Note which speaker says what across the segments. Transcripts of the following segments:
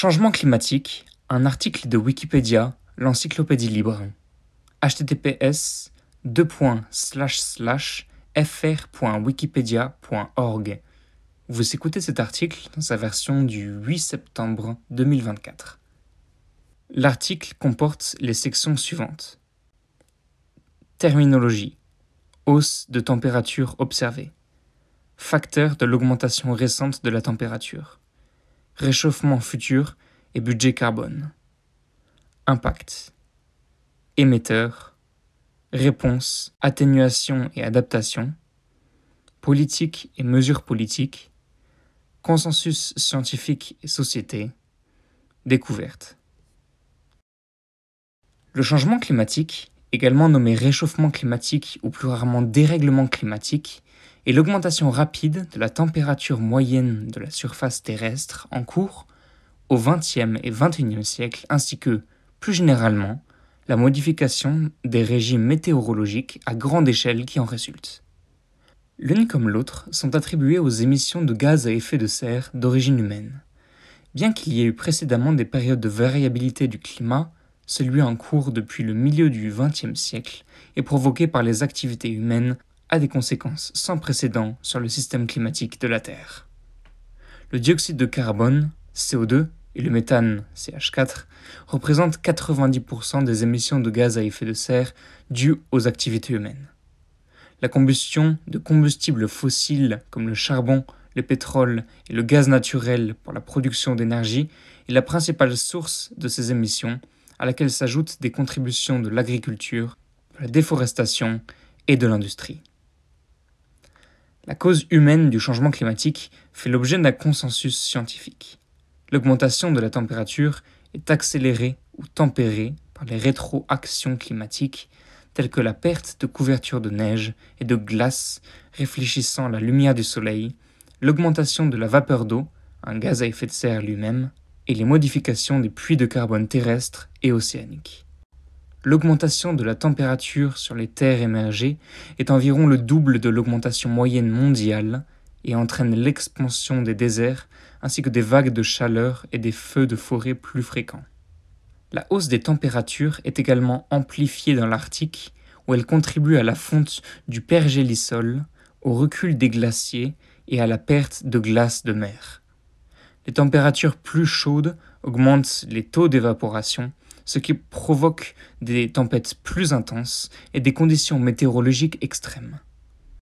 Speaker 1: Changement climatique, un article de Wikipédia, l'encyclopédie libre. https fr.wikipedia.org. Vous écoutez cet article dans sa version du 8 septembre 2024. L'article comporte les sections suivantes. Terminologie. Hausse de température observée. Facteur de l'augmentation récente de la température réchauffement futur et budget carbone. Impact. Émetteur. Réponse, atténuation et adaptation. Politique et mesures politiques. Consensus scientifique et société. Découverte. Le changement climatique, également nommé réchauffement climatique ou plus rarement dérèglement climatique, et l'augmentation rapide de la température moyenne de la surface terrestre en cours au XXe et XXIe siècle, ainsi que, plus généralement, la modification des régimes météorologiques à grande échelle qui en résulte, L'une comme l'autre sont attribuées aux émissions de gaz à effet de serre d'origine humaine. Bien qu'il y ait eu précédemment des périodes de variabilité du climat, celui en cours depuis le milieu du XXe siècle est provoqué par les activités humaines a des conséquences sans précédent sur le système climatique de la Terre. Le dioxyde de carbone, CO2, et le méthane, CH4, représentent 90% des émissions de gaz à effet de serre dues aux activités humaines. La combustion de combustibles fossiles comme le charbon, le pétrole et le gaz naturel pour la production d'énergie est la principale source de ces émissions, à laquelle s'ajoutent des contributions de l'agriculture, de la déforestation et de l'industrie la cause humaine du changement climatique fait l'objet d'un consensus scientifique. L'augmentation de la température est accélérée ou tempérée par les rétroactions climatiques telles que la perte de couverture de neige et de glace réfléchissant la lumière du soleil, l'augmentation de la vapeur d'eau, un gaz à effet de serre lui-même, et les modifications des puits de carbone terrestres et océaniques l'augmentation de la température sur les terres émergées est environ le double de l'augmentation moyenne mondiale et entraîne l'expansion des déserts ainsi que des vagues de chaleur et des feux de forêt plus fréquents. La hausse des températures est également amplifiée dans l'Arctique où elle contribue à la fonte du pergélisol, au recul des glaciers et à la perte de glace de mer. Les températures plus chaudes augmentent les taux d'évaporation ce qui provoque des tempêtes plus intenses et des conditions météorologiques extrêmes.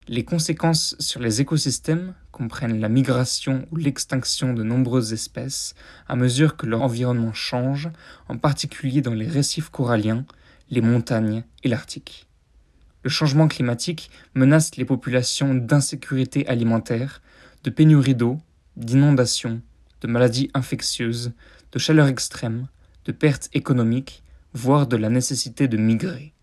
Speaker 1: Les conséquences sur les écosystèmes comprennent la migration ou l'extinction de nombreuses espèces à mesure que leur environnement change, en particulier dans les récifs coralliens, les montagnes et l'Arctique. Le changement climatique menace les populations d'insécurité alimentaire, de pénurie d'eau, d'inondations, de maladies infectieuses, de chaleur extrême, de pertes économiques, voire de la nécessité de migrer.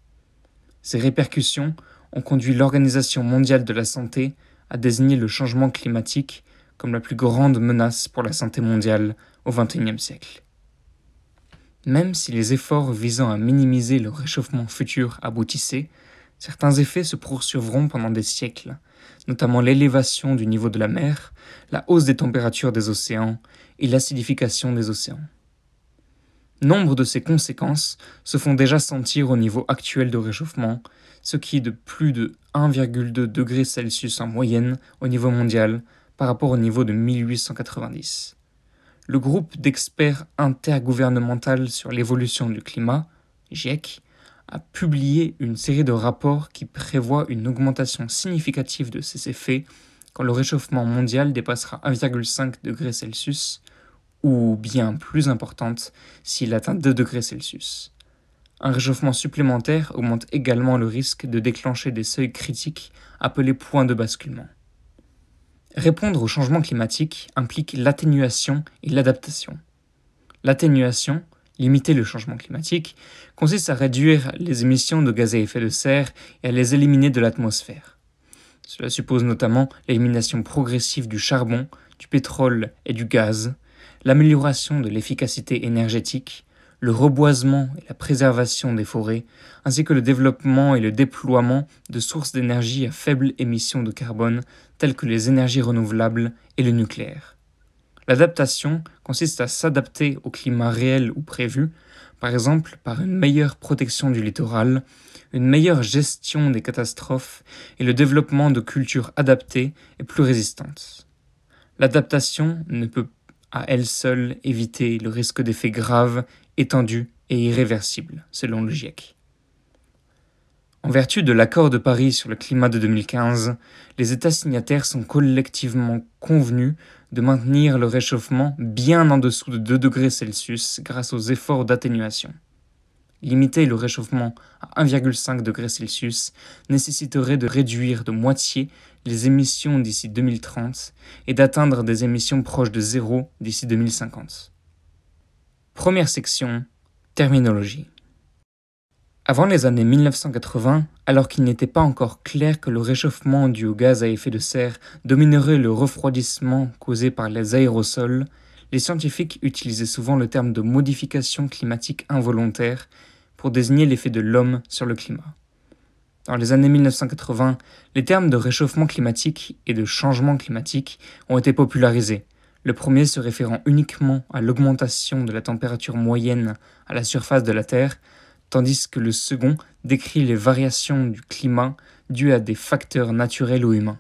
Speaker 1: Ces répercussions ont conduit l'Organisation mondiale de la santé à désigner le changement climatique comme la plus grande menace pour la santé mondiale au XXIe siècle. Même si les efforts visant à minimiser le réchauffement futur aboutissaient, certains effets se poursuivront pendant des siècles, notamment l'élévation du niveau de la mer, la hausse des températures des océans et l'acidification des océans. Nombre de ces conséquences se font déjà sentir au niveau actuel de réchauffement, ce qui est de plus de 1,2 degrés Celsius en moyenne au niveau mondial par rapport au niveau de 1890. Le groupe d'experts intergouvernemental sur l'évolution du climat, GIEC, a publié une série de rapports qui prévoient une augmentation significative de ces effets quand le réchauffement mondial dépassera 1,5 degré Celsius ou bien plus importante s'il atteint 2 degrés Celsius. Un réchauffement supplémentaire augmente également le risque de déclencher des seuils critiques appelés points de basculement. Répondre au changement climatique implique l'atténuation et l'adaptation. L'atténuation, limiter le changement climatique, consiste à réduire les émissions de gaz à effet de serre et à les éliminer de l'atmosphère. Cela suppose notamment l'élimination progressive du charbon, du pétrole et du gaz, l'amélioration de l'efficacité énergétique, le reboisement et la préservation des forêts, ainsi que le développement et le déploiement de sources d'énergie à faible émission de carbone telles que les énergies renouvelables et le nucléaire. L'adaptation consiste à s'adapter au climat réel ou prévu, par exemple par une meilleure protection du littoral, une meilleure gestion des catastrophes et le développement de cultures adaptées et plus résistantes. L'adaptation ne peut à elle seule éviter le risque d'effets graves, étendus et irréversibles, selon le GIEC. En vertu de l'accord de Paris sur le climat de 2015, les États signataires sont collectivement convenus de maintenir le réchauffement bien en dessous de 2 degrés Celsius grâce aux efforts d'atténuation limiter le réchauffement à 1,5 degré Celsius nécessiterait de réduire de moitié les émissions d'ici 2030 et d'atteindre des émissions proches de zéro d'ici 2050. Première section, terminologie. Avant les années 1980, alors qu'il n'était pas encore clair que le réchauffement dû au gaz à effet de serre dominerait le refroidissement causé par les aérosols, les scientifiques utilisaient souvent le terme de modification climatique involontaire pour désigner l'effet de l'homme sur le climat. Dans les années 1980, les termes de réchauffement climatique et de changement climatique ont été popularisés, le premier se référant uniquement à l'augmentation de la température moyenne à la surface de la Terre, tandis que le second décrit les variations du climat dues à des facteurs naturels ou humains.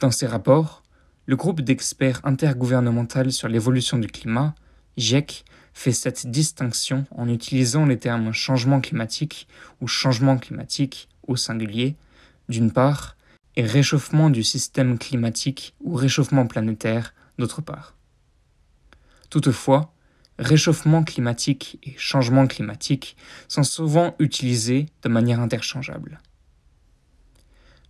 Speaker 1: Dans ces rapports, le groupe d'experts intergouvernemental sur l'évolution du climat, GIEC, fait cette distinction en utilisant les termes changement climatique ou changement climatique au singulier, d'une part, et réchauffement du système climatique ou réchauffement planétaire, d'autre part. Toutefois, réchauffement climatique et changement climatique sont souvent utilisés de manière interchangeable.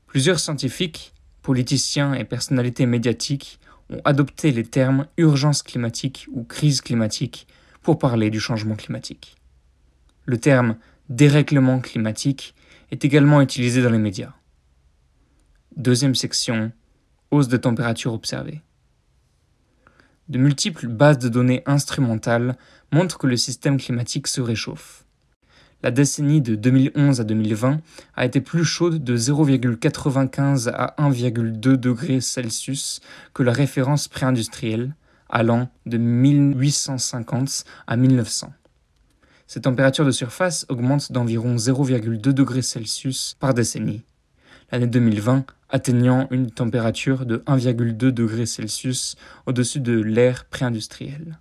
Speaker 1: Plusieurs scientifiques, politiciens et personnalités médiatiques ont adopté les termes urgence climatique ou crise climatique pour parler du changement climatique. Le terme dérèglement climatique est également utilisé dans les médias. Deuxième section, hausse de température observée. De multiples bases de données instrumentales montrent que le système climatique se réchauffe. La décennie de 2011 à 2020 a été plus chaude de 0,95 à 1,2 degrés Celsius que la référence pré-industrielle, allant de 1850 à 1900. Ces températures de surface augmentent d'environ 0,2 degrés Celsius par décennie, l'année 2020 atteignant une température de 1,2 degrés Celsius au-dessus de l'ère pré-industrielle.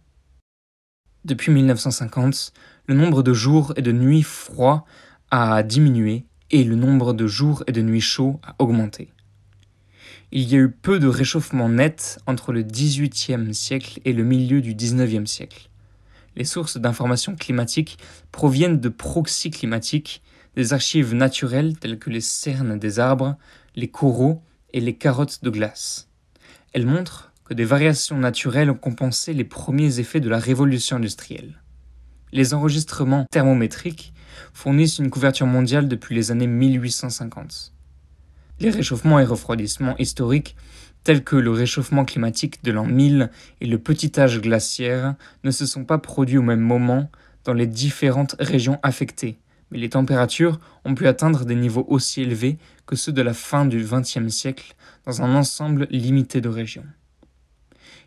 Speaker 1: Depuis 1950, le nombre de jours et de nuits froids a diminué et le nombre de jours et de nuits chauds a augmenté il y a eu peu de réchauffement net entre le XVIIIe siècle et le milieu du XIXe siècle. Les sources d'informations climatiques proviennent de proxys climatiques, des archives naturelles telles que les cernes des arbres, les coraux et les carottes de glace. Elles montrent que des variations naturelles ont compensé les premiers effets de la révolution industrielle. Les enregistrements thermométriques fournissent une couverture mondiale depuis les années 1850 les réchauffements et refroidissements historiques tels que le réchauffement climatique de l'an 1000 et le petit âge glaciaire ne se sont pas produits au même moment dans les différentes régions affectées, mais les températures ont pu atteindre des niveaux aussi élevés que ceux de la fin du XXe siècle dans un ensemble limité de régions.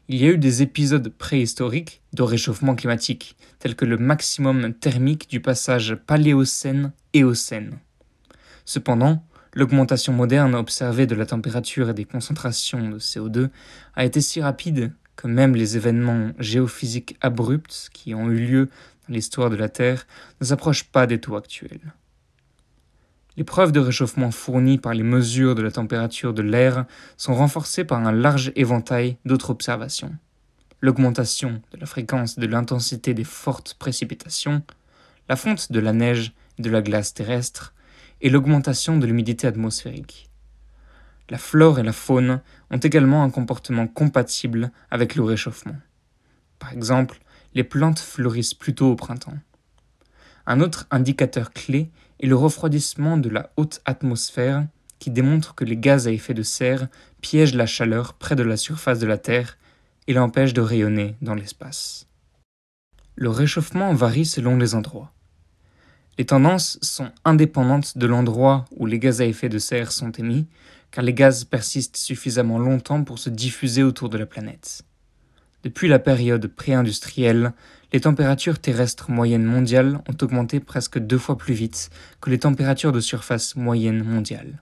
Speaker 1: Il y a eu des épisodes préhistoriques de réchauffement climatique, tels que le maximum thermique du passage Paléocène-Éocène. Cependant, L'augmentation moderne observée de la température et des concentrations de CO2 a été si rapide que même les événements géophysiques abrupts qui ont eu lieu dans l'histoire de la Terre ne s'approchent pas des taux actuels. Les preuves de réchauffement fournies par les mesures de la température de l'air sont renforcées par un large éventail d'autres observations. L'augmentation de la fréquence et de l'intensité des fortes précipitations, la fonte de la neige et de la glace terrestre, et l'augmentation de l'humidité atmosphérique. La flore et la faune ont également un comportement compatible avec le réchauffement. Par exemple, les plantes fleurissent plus tôt au printemps. Un autre indicateur clé est le refroidissement de la haute atmosphère qui démontre que les gaz à effet de serre piègent la chaleur près de la surface de la Terre et l'empêchent de rayonner dans l'espace. Le réchauffement varie selon les endroits. Les tendances sont indépendantes de l'endroit où les gaz à effet de serre sont émis, car les gaz persistent suffisamment longtemps pour se diffuser autour de la planète. Depuis la période pré-industrielle, les températures terrestres moyennes mondiales ont augmenté presque deux fois plus vite que les températures de surface moyennes mondiales.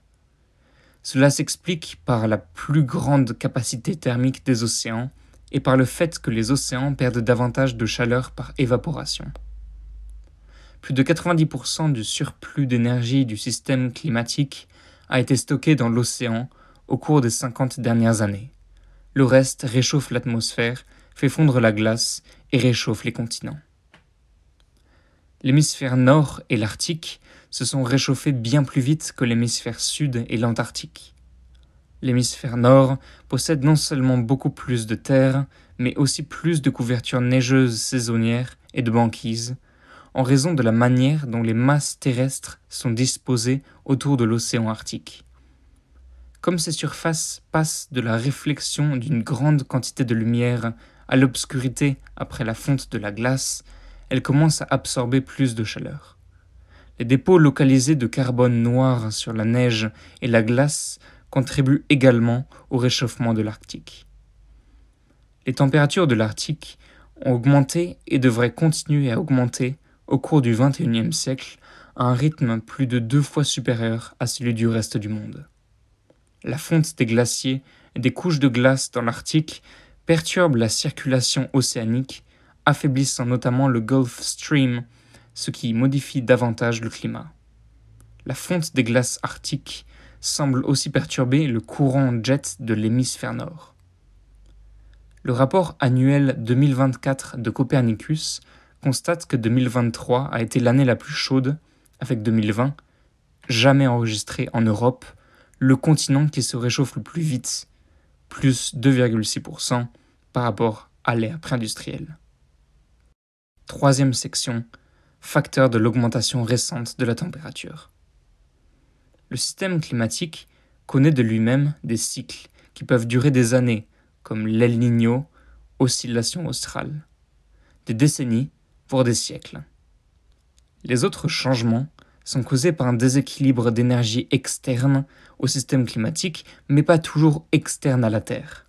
Speaker 1: Cela s'explique par la plus grande capacité thermique des océans et par le fait que les océans perdent davantage de chaleur par évaporation. Plus de 90% du surplus d'énergie du système climatique a été stocké dans l'océan au cours des 50 dernières années. Le reste réchauffe l'atmosphère, fait fondre la glace et réchauffe les continents. L'hémisphère nord et l'Arctique se sont réchauffés bien plus vite que l'hémisphère sud et l'Antarctique. L'hémisphère nord possède non seulement beaucoup plus de terre, mais aussi plus de couvertures neigeuses saisonnières et de banquises, en raison de la manière dont les masses terrestres sont disposées autour de l'océan Arctique. Comme ces surfaces passent de la réflexion d'une grande quantité de lumière à l'obscurité après la fonte de la glace, elles commencent à absorber plus de chaleur. Les dépôts localisés de carbone noir sur la neige et la glace contribuent également au réchauffement de l'Arctique. Les températures de l'Arctique ont augmenté et devraient continuer à augmenter au cours du XXIe siècle à un rythme plus de deux fois supérieur à celui du reste du monde. La fonte des glaciers et des couches de glace dans l'Arctique perturbe la circulation océanique, affaiblissant notamment le Gulf Stream, ce qui modifie davantage le climat. La fonte des glaces arctiques semble aussi perturber le courant jet de l'hémisphère nord. Le rapport annuel 2024 de Copernicus constate que 2023 a été l'année la plus chaude, avec 2020, jamais enregistrée en Europe, le continent qui se réchauffe le plus vite, plus 2,6% par rapport à l'ère pré-industrielle. Troisième section, facteur de l'augmentation récente de la température. Le système climatique connaît de lui-même des cycles qui peuvent durer des années, comme l'El Niño, oscillation australe, des décennies pour des siècles. Les autres changements sont causés par un déséquilibre d'énergie externe au système climatique, mais pas toujours externe à la Terre.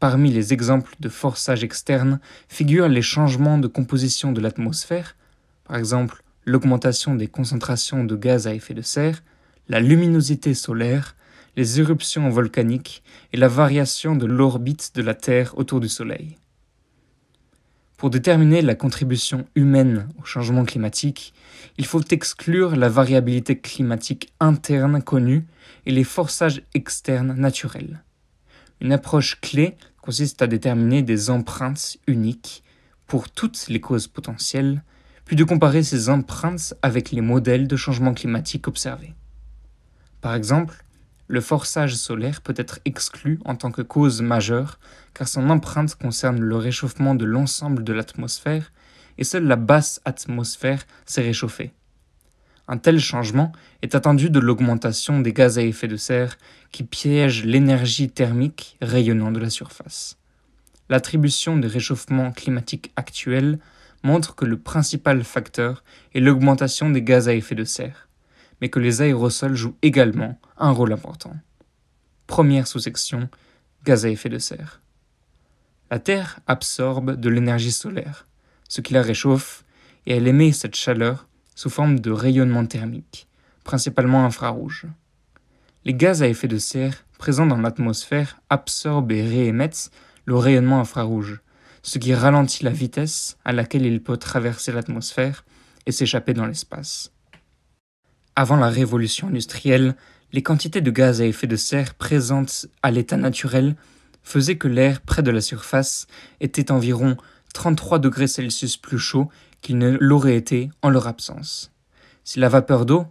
Speaker 1: Parmi les exemples de forçage externe figurent les changements de composition de l'atmosphère, par exemple l'augmentation des concentrations de gaz à effet de serre, la luminosité solaire, les éruptions volcaniques et la variation de l'orbite de la Terre autour du Soleil. Pour déterminer la contribution humaine au changement climatique, il faut exclure la variabilité climatique interne connue et les forçages externes naturels. Une approche clé consiste à déterminer des empreintes uniques pour toutes les causes potentielles, puis de comparer ces empreintes avec les modèles de changement climatique observés. Par exemple, le forçage solaire peut être exclu en tant que cause majeure, car son empreinte concerne le réchauffement de l'ensemble de l'atmosphère, et seule la basse atmosphère s'est réchauffée. Un tel changement est attendu de l'augmentation des gaz à effet de serre qui piègent l'énergie thermique rayonnant de la surface. L'attribution des réchauffements climatiques actuels montre que le principal facteur est l'augmentation des gaz à effet de serre mais que les aérosols jouent également un rôle important. Première sous-section, gaz à effet de serre. La Terre absorbe de l'énergie solaire, ce qui la réchauffe, et elle émet cette chaleur sous forme de rayonnement thermique, principalement infrarouge. Les gaz à effet de serre présents dans l'atmosphère absorbent et réémettent le rayonnement infrarouge, ce qui ralentit la vitesse à laquelle il peut traverser l'atmosphère et s'échapper dans l'espace. Avant la révolution industrielle, les quantités de gaz à effet de serre présentes à l'état naturel faisaient que l'air près de la surface était environ 33 degrés Celsius plus chaud qu'il ne l'aurait été en leur absence. Si la vapeur d'eau,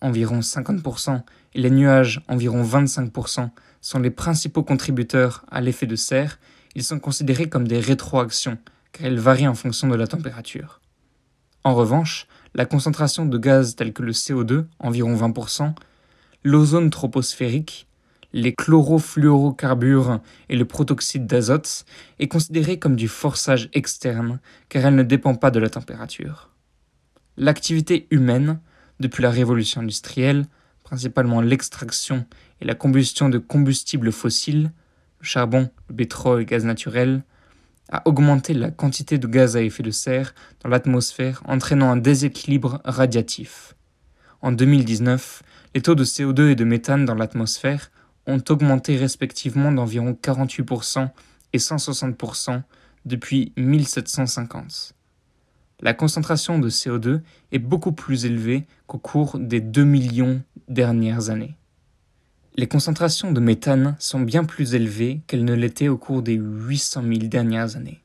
Speaker 1: environ 50%, et les nuages, environ 25%, sont les principaux contributeurs à l'effet de serre, ils sont considérés comme des rétroactions, car elles varient en fonction de la température. En revanche, la concentration de gaz tels que le CO2, environ 20%, l'ozone troposphérique, les chlorofluorocarbures et le protoxyde d'azote est considérée comme du forçage externe car elle ne dépend pas de la température. L'activité humaine, depuis la révolution industrielle, principalement l'extraction et la combustion de combustibles fossiles, le charbon, le pétrole, le gaz naturel, a augmenté la quantité de gaz à effet de serre dans l'atmosphère, entraînant un déséquilibre radiatif. En 2019, les taux de CO2 et de méthane dans l'atmosphère ont augmenté respectivement d'environ 48% et 160% depuis 1750. La concentration de CO2 est beaucoup plus élevée qu'au cours des 2 millions dernières années les concentrations de méthane sont bien plus élevées qu'elles ne l'étaient au cours des 800 000 dernières années.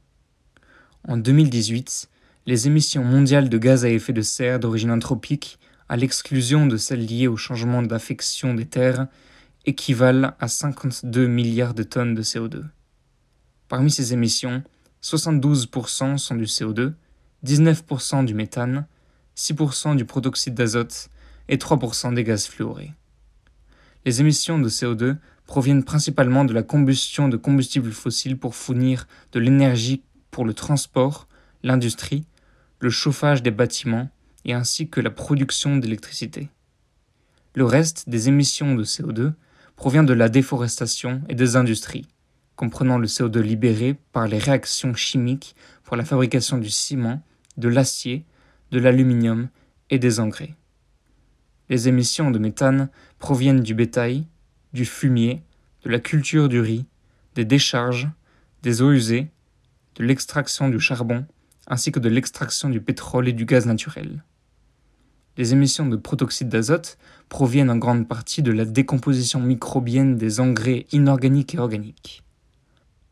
Speaker 1: En 2018, les émissions mondiales de gaz à effet de serre d'origine anthropique, à l'exclusion de celles liées au changement d'affection des terres, équivalent à 52 milliards de tonnes de CO2. Parmi ces émissions, 72% sont du CO2, 19% du méthane, 6% du protoxyde d'azote et 3% des gaz fluorés. Les émissions de CO2 proviennent principalement de la combustion de combustibles fossiles pour fournir de l'énergie pour le transport, l'industrie, le chauffage des bâtiments et ainsi que la production d'électricité. Le reste des émissions de CO2 provient de la déforestation et des industries, comprenant le CO2 libéré par les réactions chimiques pour la fabrication du ciment, de l'acier, de l'aluminium et des engrais. Les émissions de méthane proviennent du bétail, du fumier, de la culture du riz, des décharges, des eaux usées, de l'extraction du charbon, ainsi que de l'extraction du pétrole et du gaz naturel. Les émissions de protoxyde d'azote proviennent en grande partie de la décomposition microbienne des engrais inorganiques et organiques.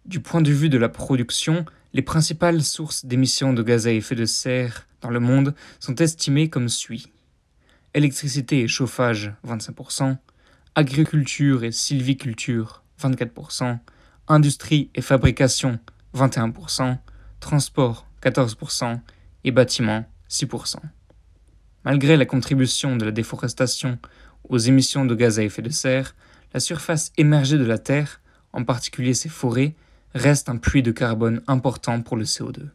Speaker 1: Du point de vue de la production, les principales sources d'émissions de gaz à effet de serre dans le monde sont estimées comme suit électricité et chauffage 25%, agriculture et sylviculture 24%, industrie et fabrication 21%, transport 14% et bâtiment 6%. Malgré la contribution de la déforestation aux émissions de gaz à effet de serre, la surface émergée de la Terre, en particulier ses forêts, reste un puits de carbone important pour le CO2.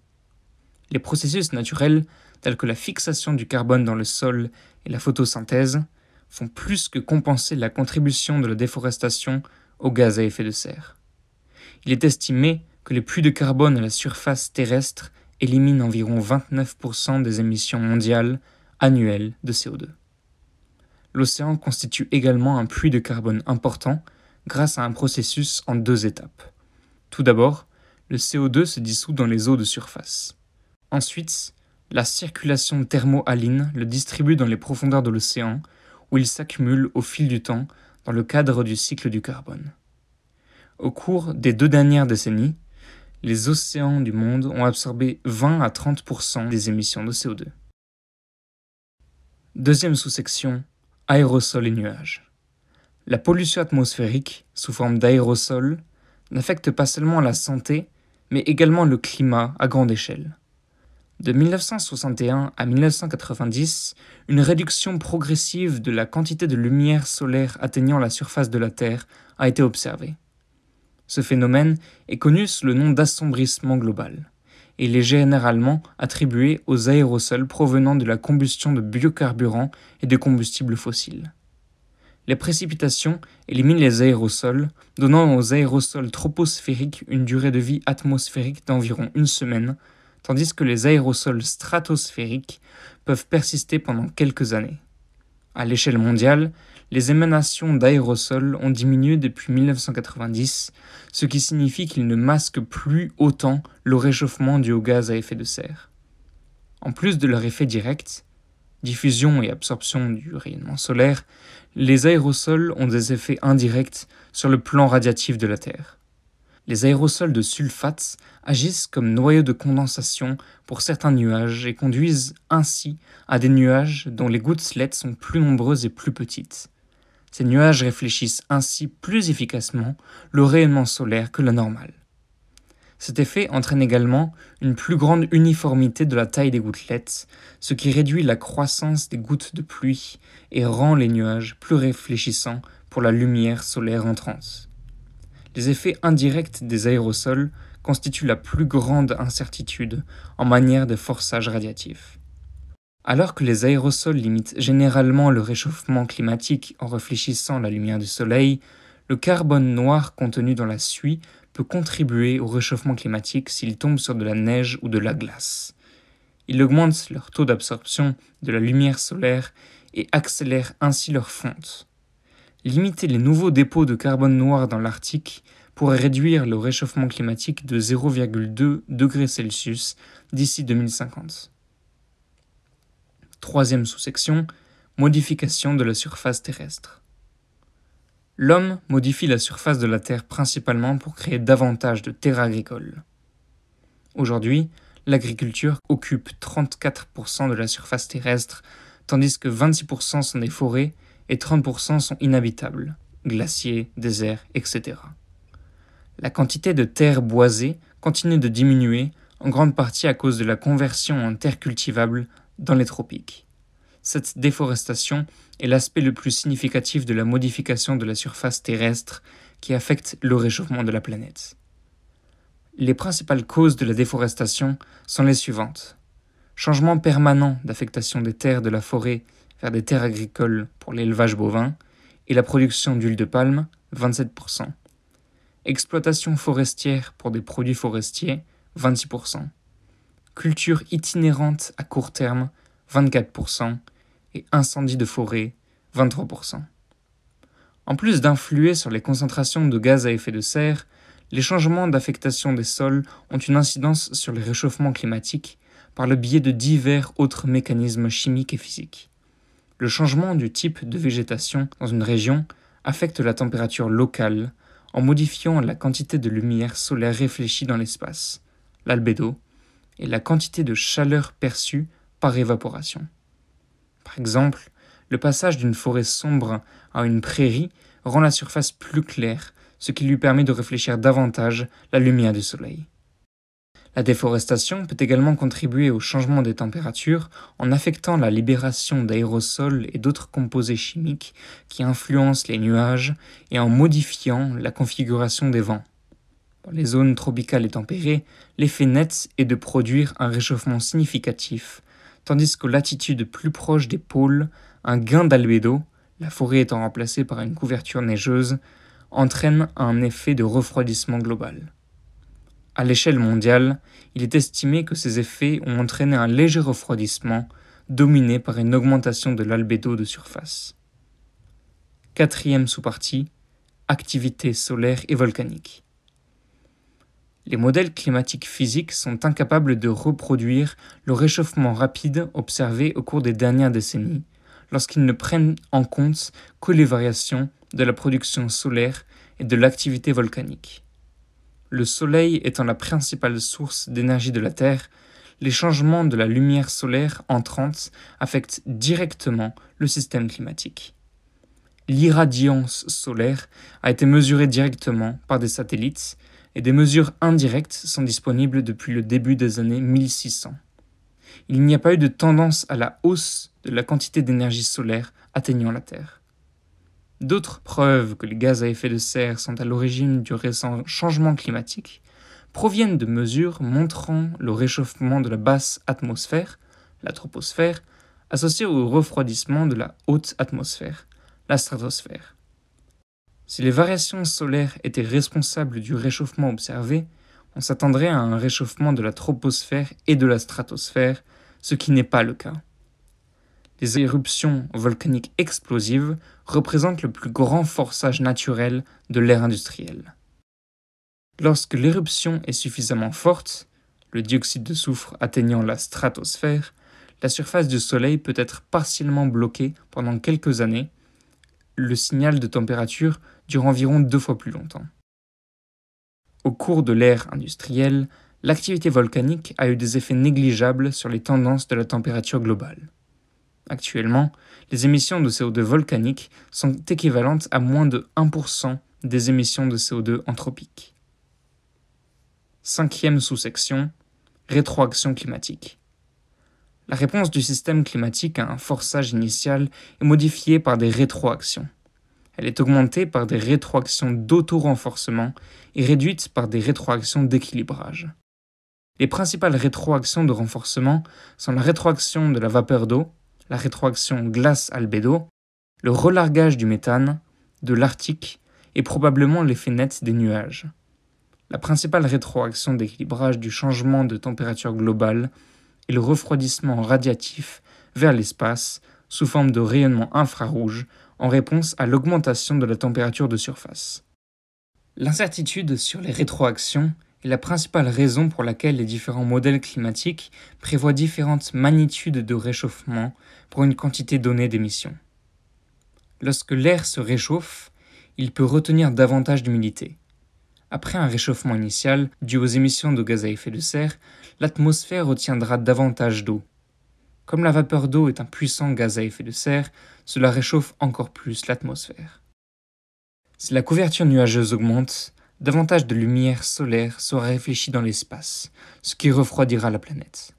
Speaker 1: Les processus naturels telles que la fixation du carbone dans le sol et la photosynthèse, font plus que compenser la contribution de la déforestation aux gaz à effet de serre. Il est estimé que les pluies de carbone à la surface terrestre éliminent environ 29% des émissions mondiales annuelles de CO2. L'océan constitue également un puits de carbone important grâce à un processus en deux étapes. Tout d'abord, le CO2 se dissout dans les eaux de surface. Ensuite, la circulation thermohaline le distribue dans les profondeurs de l'océan, où il s'accumule au fil du temps dans le cadre du cycle du carbone. Au cours des deux dernières décennies, les océans du monde ont absorbé 20 à 30 des émissions de CO2. Deuxième sous-section, aérosols et nuages. La pollution atmosphérique, sous forme d'aérosols, n'affecte pas seulement la santé, mais également le climat à grande échelle. De 1961 à 1990, une réduction progressive de la quantité de lumière solaire atteignant la surface de la Terre a été observée. Ce phénomène est connu sous le nom d'assombrissement global. Il est généralement attribué aux aérosols provenant de la combustion de biocarburants et de combustibles fossiles. Les précipitations éliminent les aérosols, donnant aux aérosols troposphériques une durée de vie atmosphérique d'environ une semaine, tandis que les aérosols stratosphériques peuvent persister pendant quelques années. À l'échelle mondiale, les émanations d'aérosols ont diminué depuis 1990, ce qui signifie qu'ils ne masquent plus autant le réchauffement du haut gaz à effet de serre. En plus de leur effet direct, diffusion et absorption du rayonnement solaire, les aérosols ont des effets indirects sur le plan radiatif de la Terre les aérosols de sulfates agissent comme noyaux de condensation pour certains nuages et conduisent ainsi à des nuages dont les gouttelettes sont plus nombreuses et plus petites. Ces nuages réfléchissent ainsi plus efficacement le rayonnement solaire que la normale. Cet effet entraîne également une plus grande uniformité de la taille des gouttelettes, ce qui réduit la croissance des gouttes de pluie et rend les nuages plus réfléchissants pour la lumière solaire entrante les effets indirects des aérosols constituent la plus grande incertitude en manière de forçage radiatif. Alors que les aérosols limitent généralement le réchauffement climatique en réfléchissant la lumière du soleil, le carbone noir contenu dans la suie peut contribuer au réchauffement climatique s'il tombe sur de la neige ou de la glace. Il augmente leur taux d'absorption de la lumière solaire et accélère ainsi leur fonte. Limiter les nouveaux dépôts de carbone noir dans l'Arctique pourrait réduire le réchauffement climatique de 0,2 degrés Celsius d'ici 2050. Troisième sous-section, modification de la surface terrestre. L'homme modifie la surface de la Terre principalement pour créer davantage de terres agricoles. Aujourd'hui, l'agriculture occupe 34% de la surface terrestre, tandis que 26% sont des forêts et 30% sont inhabitables, glaciers, déserts, etc. La quantité de terres boisées continue de diminuer, en grande partie à cause de la conversion en terres cultivables dans les tropiques. Cette déforestation est l'aspect le plus significatif de la modification de la surface terrestre qui affecte le réchauffement de la planète. Les principales causes de la déforestation sont les suivantes. Changement permanent d'affectation des terres de la forêt vers des terres agricoles pour l'élevage bovin et la production d'huile de palme, 27%. Exploitation forestière pour des produits forestiers, 26%. Culture itinérante à court terme, 24%. Et incendie de forêt, 23%. En plus d'influer sur les concentrations de gaz à effet de serre, les changements d'affectation des sols ont une incidence sur les réchauffements climatiques par le biais de divers autres mécanismes chimiques et physiques. Le changement du type de végétation dans une région affecte la température locale en modifiant la quantité de lumière solaire réfléchie dans l'espace, l'albédo, et la quantité de chaleur perçue par évaporation. Par exemple, le passage d'une forêt sombre à une prairie rend la surface plus claire, ce qui lui permet de réfléchir davantage la lumière du soleil. La déforestation peut également contribuer au changement des températures en affectant la libération d'aérosols et d'autres composés chimiques qui influencent les nuages et en modifiant la configuration des vents. Dans les zones tropicales et tempérées, l'effet net est de produire un réchauffement significatif, tandis qu'aux latitudes plus proches des pôles, un gain d'albédo, la forêt étant remplacée par une couverture neigeuse, entraîne un effet de refroidissement global. À l'échelle mondiale, il est estimé que ces effets ont entraîné un léger refroidissement dominé par une augmentation de l'albédo de surface. Quatrième sous-partie, activité solaire et volcanique. Les modèles climatiques physiques sont incapables de reproduire le réchauffement rapide observé au cours des dernières décennies, lorsqu'ils ne prennent en compte que les variations de la production solaire et de l'activité volcanique le Soleil étant la principale source d'énergie de la Terre, les changements de la lumière solaire entrante affectent directement le système climatique. L'irradiance solaire a été mesurée directement par des satellites et des mesures indirectes sont disponibles depuis le début des années 1600. Il n'y a pas eu de tendance à la hausse de la quantité d'énergie solaire atteignant la Terre. D'autres preuves que les gaz à effet de serre sont à l'origine du récent changement climatique proviennent de mesures montrant le réchauffement de la basse atmosphère, la troposphère, associé au refroidissement de la haute atmosphère, la stratosphère. Si les variations solaires étaient responsables du réchauffement observé, on s'attendrait à un réchauffement de la troposphère et de la stratosphère, ce qui n'est pas le cas. Les éruptions volcaniques explosives représente le plus grand forçage naturel de l'ère industrielle. Lorsque l'éruption est suffisamment forte, le dioxyde de soufre atteignant la stratosphère, la surface du Soleil peut être partiellement bloquée pendant quelques années, le signal de température dure environ deux fois plus longtemps. Au cours de l'ère industrielle, l'activité volcanique a eu des effets négligeables sur les tendances de la température globale. Actuellement, les émissions de CO2 volcaniques sont équivalentes à moins de 1% des émissions de CO2 anthropiques. Cinquième sous-section, rétroaction climatique. La réponse du système climatique à un forçage initial est modifiée par des rétroactions. Elle est augmentée par des rétroactions d'auto-renforcement et réduite par des rétroactions d'équilibrage. Les principales rétroactions de renforcement sont la rétroaction de la vapeur d'eau, la rétroaction glace-albédo, le relargage du méthane, de l'Arctique et probablement l'effet net des nuages. La principale rétroaction d'équilibrage du changement de température globale est le refroidissement radiatif vers l'espace sous forme de rayonnement infrarouge en réponse à l'augmentation de la température de surface. L'incertitude sur les rétroactions est la principale raison pour laquelle les différents modèles climatiques prévoient différentes magnitudes de réchauffement pour une quantité donnée d'émissions. Lorsque l'air se réchauffe, il peut retenir davantage d'humidité. Après un réchauffement initial dû aux émissions de gaz à effet de serre, l'atmosphère retiendra davantage d'eau. Comme la vapeur d'eau est un puissant gaz à effet de serre, cela réchauffe encore plus l'atmosphère. Si la couverture nuageuse augmente, davantage de lumière solaire sera réfléchie dans l'espace, ce qui refroidira la planète.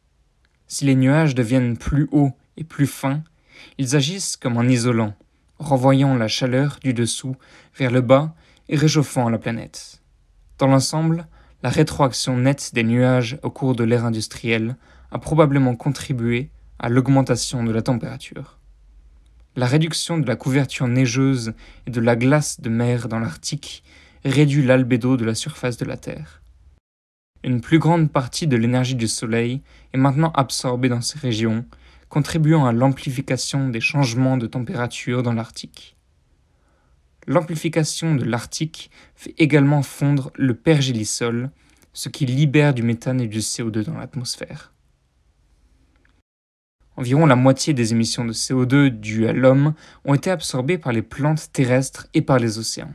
Speaker 1: Si les nuages deviennent plus hauts et plus fins, ils agissent comme un isolant, renvoyant la chaleur du dessous vers le bas et réchauffant la planète. Dans l'ensemble, la rétroaction nette des nuages au cours de l'ère industrielle a probablement contribué à l'augmentation de la température. La réduction de la couverture neigeuse et de la glace de mer dans l'Arctique réduit l'albédo de la surface de la Terre. Une plus grande partie de l'énergie du Soleil est maintenant absorbée dans ces régions, contribuant à l'amplification des changements de température dans l'Arctique. L'amplification de l'Arctique fait également fondre le pergélisol, ce qui libère du méthane et du CO2 dans l'atmosphère. Environ la moitié des émissions de CO2 dues à l'homme ont été absorbées par les plantes terrestres et par les océans.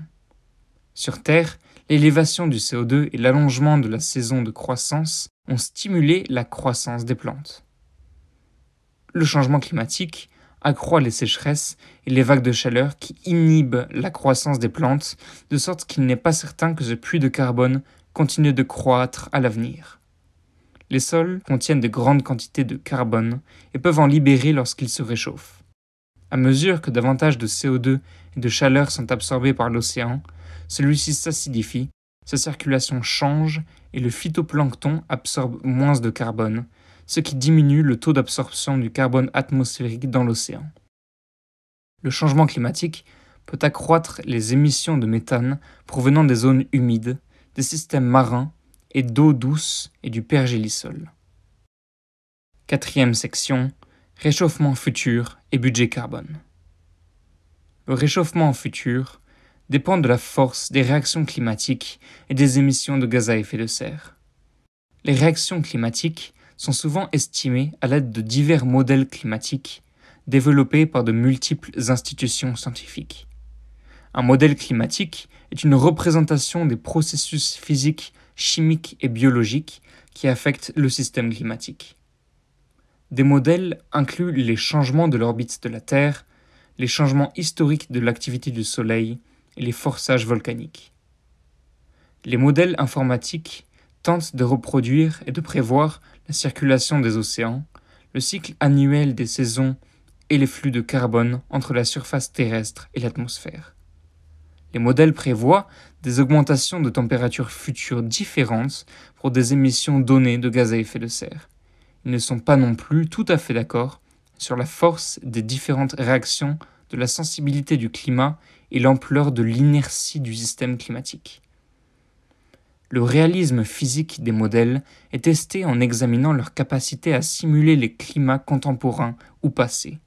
Speaker 1: Sur Terre, l'élévation du CO2 et l'allongement de la saison de croissance ont stimulé la croissance des plantes. Le changement climatique accroît les sécheresses et les vagues de chaleur qui inhibent la croissance des plantes, de sorte qu'il n'est pas certain que ce puits de carbone continue de croître à l'avenir. Les sols contiennent de grandes quantités de carbone et peuvent en libérer lorsqu'ils se réchauffent. À mesure que davantage de CO2 et de chaleur sont absorbés par l'océan, celui-ci s'acidifie, sa circulation change et le phytoplancton absorbe moins de carbone, ce qui diminue le taux d'absorption du carbone atmosphérique dans l'océan. Le changement climatique peut accroître les émissions de méthane provenant des zones humides, des systèmes marins et d'eau douce et du pergélisol. Quatrième section Réchauffement futur et budget carbone. Le réchauffement futur dépendent de la force des réactions climatiques et des émissions de gaz à effet de serre. Les réactions climatiques sont souvent estimées à l'aide de divers modèles climatiques développés par de multiples institutions scientifiques. Un modèle climatique est une représentation des processus physiques, chimiques et biologiques qui affectent le système climatique. Des modèles incluent les changements de l'orbite de la Terre, les changements historiques de l'activité du Soleil, et les forçages volcaniques. Les modèles informatiques tentent de reproduire et de prévoir la circulation des océans, le cycle annuel des saisons et les flux de carbone entre la surface terrestre et l'atmosphère. Les modèles prévoient des augmentations de température futures différentes pour des émissions données de gaz à effet de serre. Ils ne sont pas non plus tout à fait d'accord sur la force des différentes réactions de la sensibilité du climat et l'ampleur de l'inertie du système climatique. Le réalisme physique des modèles est testé en examinant leur capacité à simuler les climats contemporains ou passés.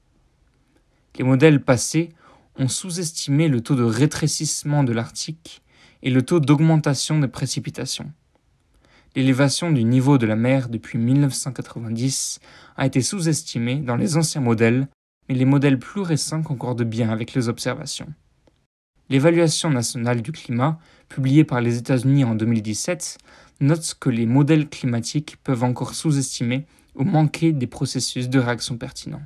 Speaker 1: Les modèles passés ont sous-estimé le taux de rétrécissement de l'Arctique et le taux d'augmentation des précipitations. L'élévation du niveau de la mer depuis 1990 a été sous-estimée dans les anciens modèles, mais les modèles plus récents concordent bien avec les observations. L'évaluation nationale du climat, publiée par les États-Unis en 2017, note que les modèles climatiques peuvent encore sous-estimer ou manquer des processus de réaction pertinents.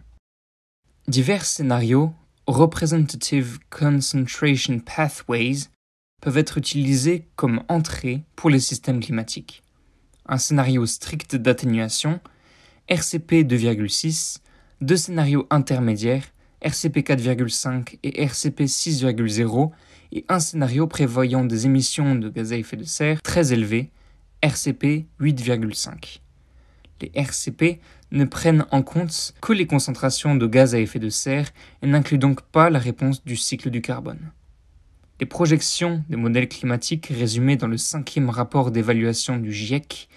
Speaker 1: Divers scénarios, Representative Concentration Pathways, peuvent être utilisés comme entrée pour les systèmes climatiques. Un scénario strict d'atténuation, RCP 2,6, deux scénarios intermédiaires RCP 4,5 et RCP 6,0 et un scénario prévoyant des émissions de gaz à effet de serre très élevées, RCP 8,5. Les RCP ne prennent en compte que les concentrations de gaz à effet de serre et n'incluent donc pas la réponse du cycle du carbone. Les projections des modèles climatiques résumées dans le cinquième rapport d'évaluation du GIEC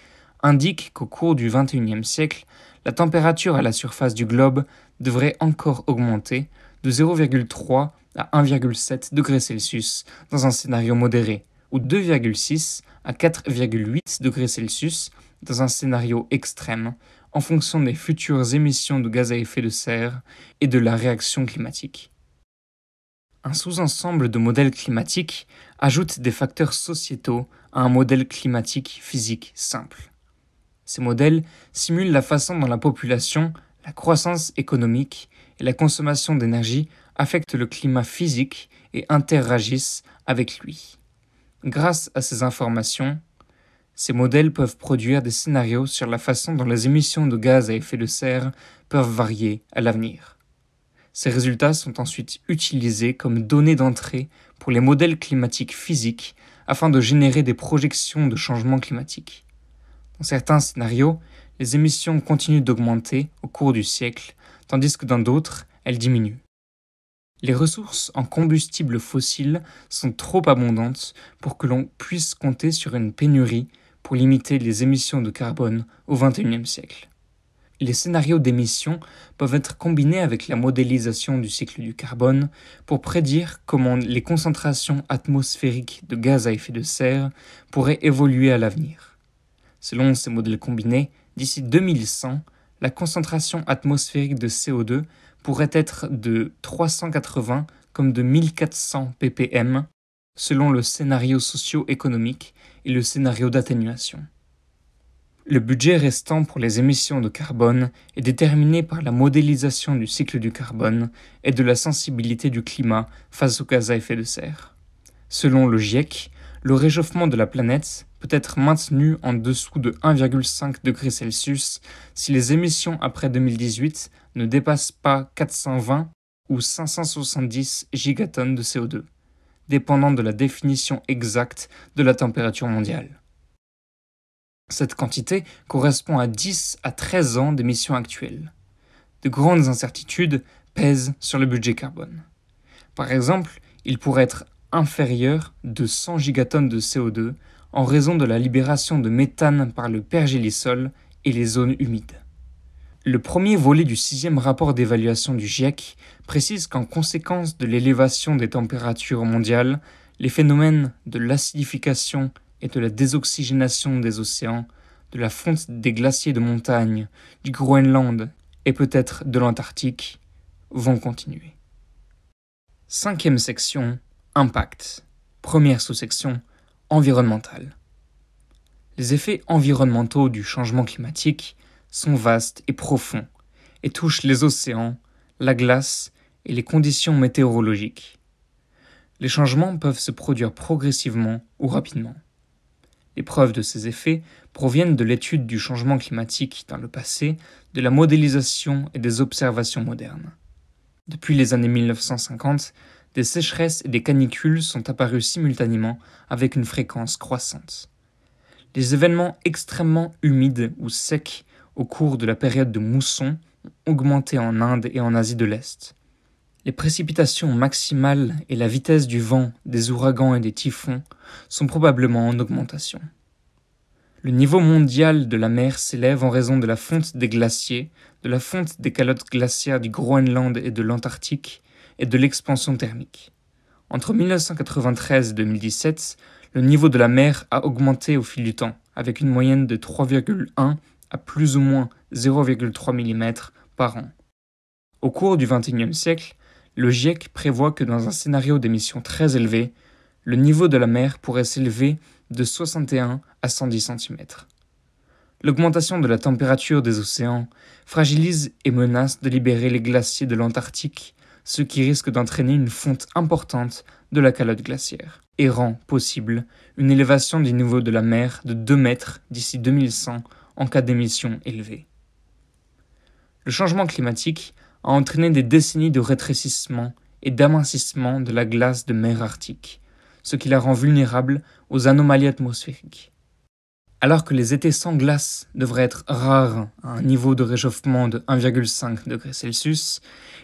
Speaker 1: indiquent qu'au cours du XXIe siècle, la température à la surface du globe devrait encore augmenter de 0,3 à 1,7 degrés Celsius dans un scénario modéré, ou 2,6 à 4,8 degrés Celsius dans un scénario extrême, en fonction des futures émissions de gaz à effet de serre et de la réaction climatique. Un sous-ensemble de modèles climatiques ajoute des facteurs sociétaux à un modèle climatique physique simple. Ces modèles simulent la façon dont la population la croissance économique et la consommation d'énergie affectent le climat physique et interagissent avec lui. Grâce à ces informations, ces modèles peuvent produire des scénarios sur la façon dont les émissions de gaz à effet de serre peuvent varier à l'avenir. Ces résultats sont ensuite utilisés comme données d'entrée pour les modèles climatiques physiques afin de générer des projections de changement climatique. Dans certains scénarios, les émissions continuent d'augmenter au cours du siècle, tandis que dans d'autres, elles diminuent. Les ressources en combustibles fossiles sont trop abondantes pour que l'on puisse compter sur une pénurie pour limiter les émissions de carbone au XXIe siècle. Les scénarios d'émissions peuvent être combinés avec la modélisation du cycle du carbone pour prédire comment les concentrations atmosphériques de gaz à effet de serre pourraient évoluer à l'avenir. Selon ces modèles combinés, d'ici 2100, la concentration atmosphérique de CO2 pourrait être de 380 comme de 1400 ppm selon le scénario socio-économique et le scénario d'atténuation. Le budget restant pour les émissions de carbone est déterminé par la modélisation du cycle du carbone et de la sensibilité du climat face aux gaz à effet de serre. Selon le GIEC, le réchauffement de la planète peut être maintenu en dessous de 1,5 degré Celsius si les émissions après 2018 ne dépassent pas 420 ou 570 gigatonnes de CO2, dépendant de la définition exacte de la température mondiale. Cette quantité correspond à 10 à 13 ans d'émissions actuelles. De grandes incertitudes pèsent sur le budget carbone. Par exemple, il pourrait être inférieur de 100 gigatonnes de CO2 en raison de la libération de méthane par le pergélisol et les zones humides. Le premier volet du sixième rapport d'évaluation du GIEC précise qu'en conséquence de l'élévation des températures mondiales, les phénomènes de l'acidification et de la désoxygénation des océans, de la fonte des glaciers de montagne, du Groenland et peut-être de l'Antarctique vont continuer. Cinquième section, impact. Première sous-section, Environnemental. Les effets environnementaux du changement climatique sont vastes et profonds et touchent les océans, la glace et les conditions météorologiques. Les changements peuvent se produire progressivement ou rapidement. Les preuves de ces effets proviennent de l'étude du changement climatique dans le passé, de la modélisation et des observations modernes. Depuis les années 1950, des sécheresses et des canicules sont apparues simultanément avec une fréquence croissante. Les événements extrêmement humides ou secs au cours de la période de mousson ont augmenté en Inde et en Asie de l'Est. Les précipitations maximales et la vitesse du vent, des ouragans et des typhons sont probablement en augmentation. Le niveau mondial de la mer s'élève en raison de la fonte des glaciers, de la fonte des calottes glaciaires du Groenland et de l'Antarctique, et de l'expansion thermique. Entre 1993 et 2017, le niveau de la mer a augmenté au fil du temps, avec une moyenne de 3,1 à plus ou moins 0,3 mm par an. Au cours du XXIe siècle, le GIEC prévoit que dans un scénario d'émissions très élevé, le niveau de la mer pourrait s'élever de 61 à 110 cm. L'augmentation de la température des océans fragilise et menace de libérer les glaciers de l'Antarctique ce qui risque d'entraîner une fonte importante de la calotte glaciaire, et rend possible une élévation du niveau de la mer de 2 mètres d'ici 2100 en cas d'émission élevées. Le changement climatique a entraîné des décennies de rétrécissement et d'amincissement de la glace de mer arctique, ce qui la rend vulnérable aux anomalies atmosphériques. Alors que les étés sans glace devraient être rares à un niveau de réchauffement de 1,5 degrés Celsius,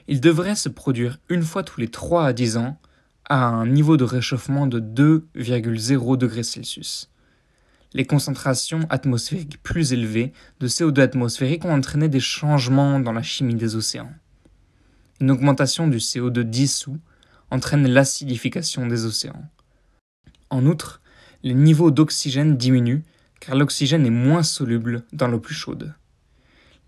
Speaker 1: ils devraient se produire une fois tous les 3 à 10 ans à un niveau de réchauffement de 2,0 degrés Celsius. Les concentrations atmosphériques plus élevées de CO2 atmosphérique ont entraîné des changements dans la chimie des océans. Une augmentation du CO2 dissous entraîne l'acidification des océans. En outre, les niveaux d'oxygène diminuent car l'oxygène est moins soluble dans l'eau plus chaude.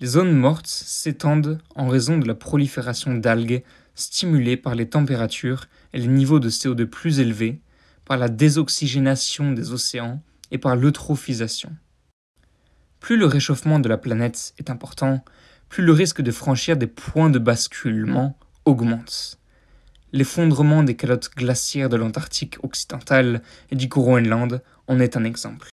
Speaker 1: Les zones mortes s'étendent en raison de la prolifération d'algues stimulées par les températures et les niveaux de CO2 plus élevés, par la désoxygénation des océans et par l'eutrophisation. Plus le réchauffement de la planète est important, plus le risque de franchir des points de basculement augmente. L'effondrement des calottes glaciaires de l'Antarctique occidentale et du Groenland en est un exemple.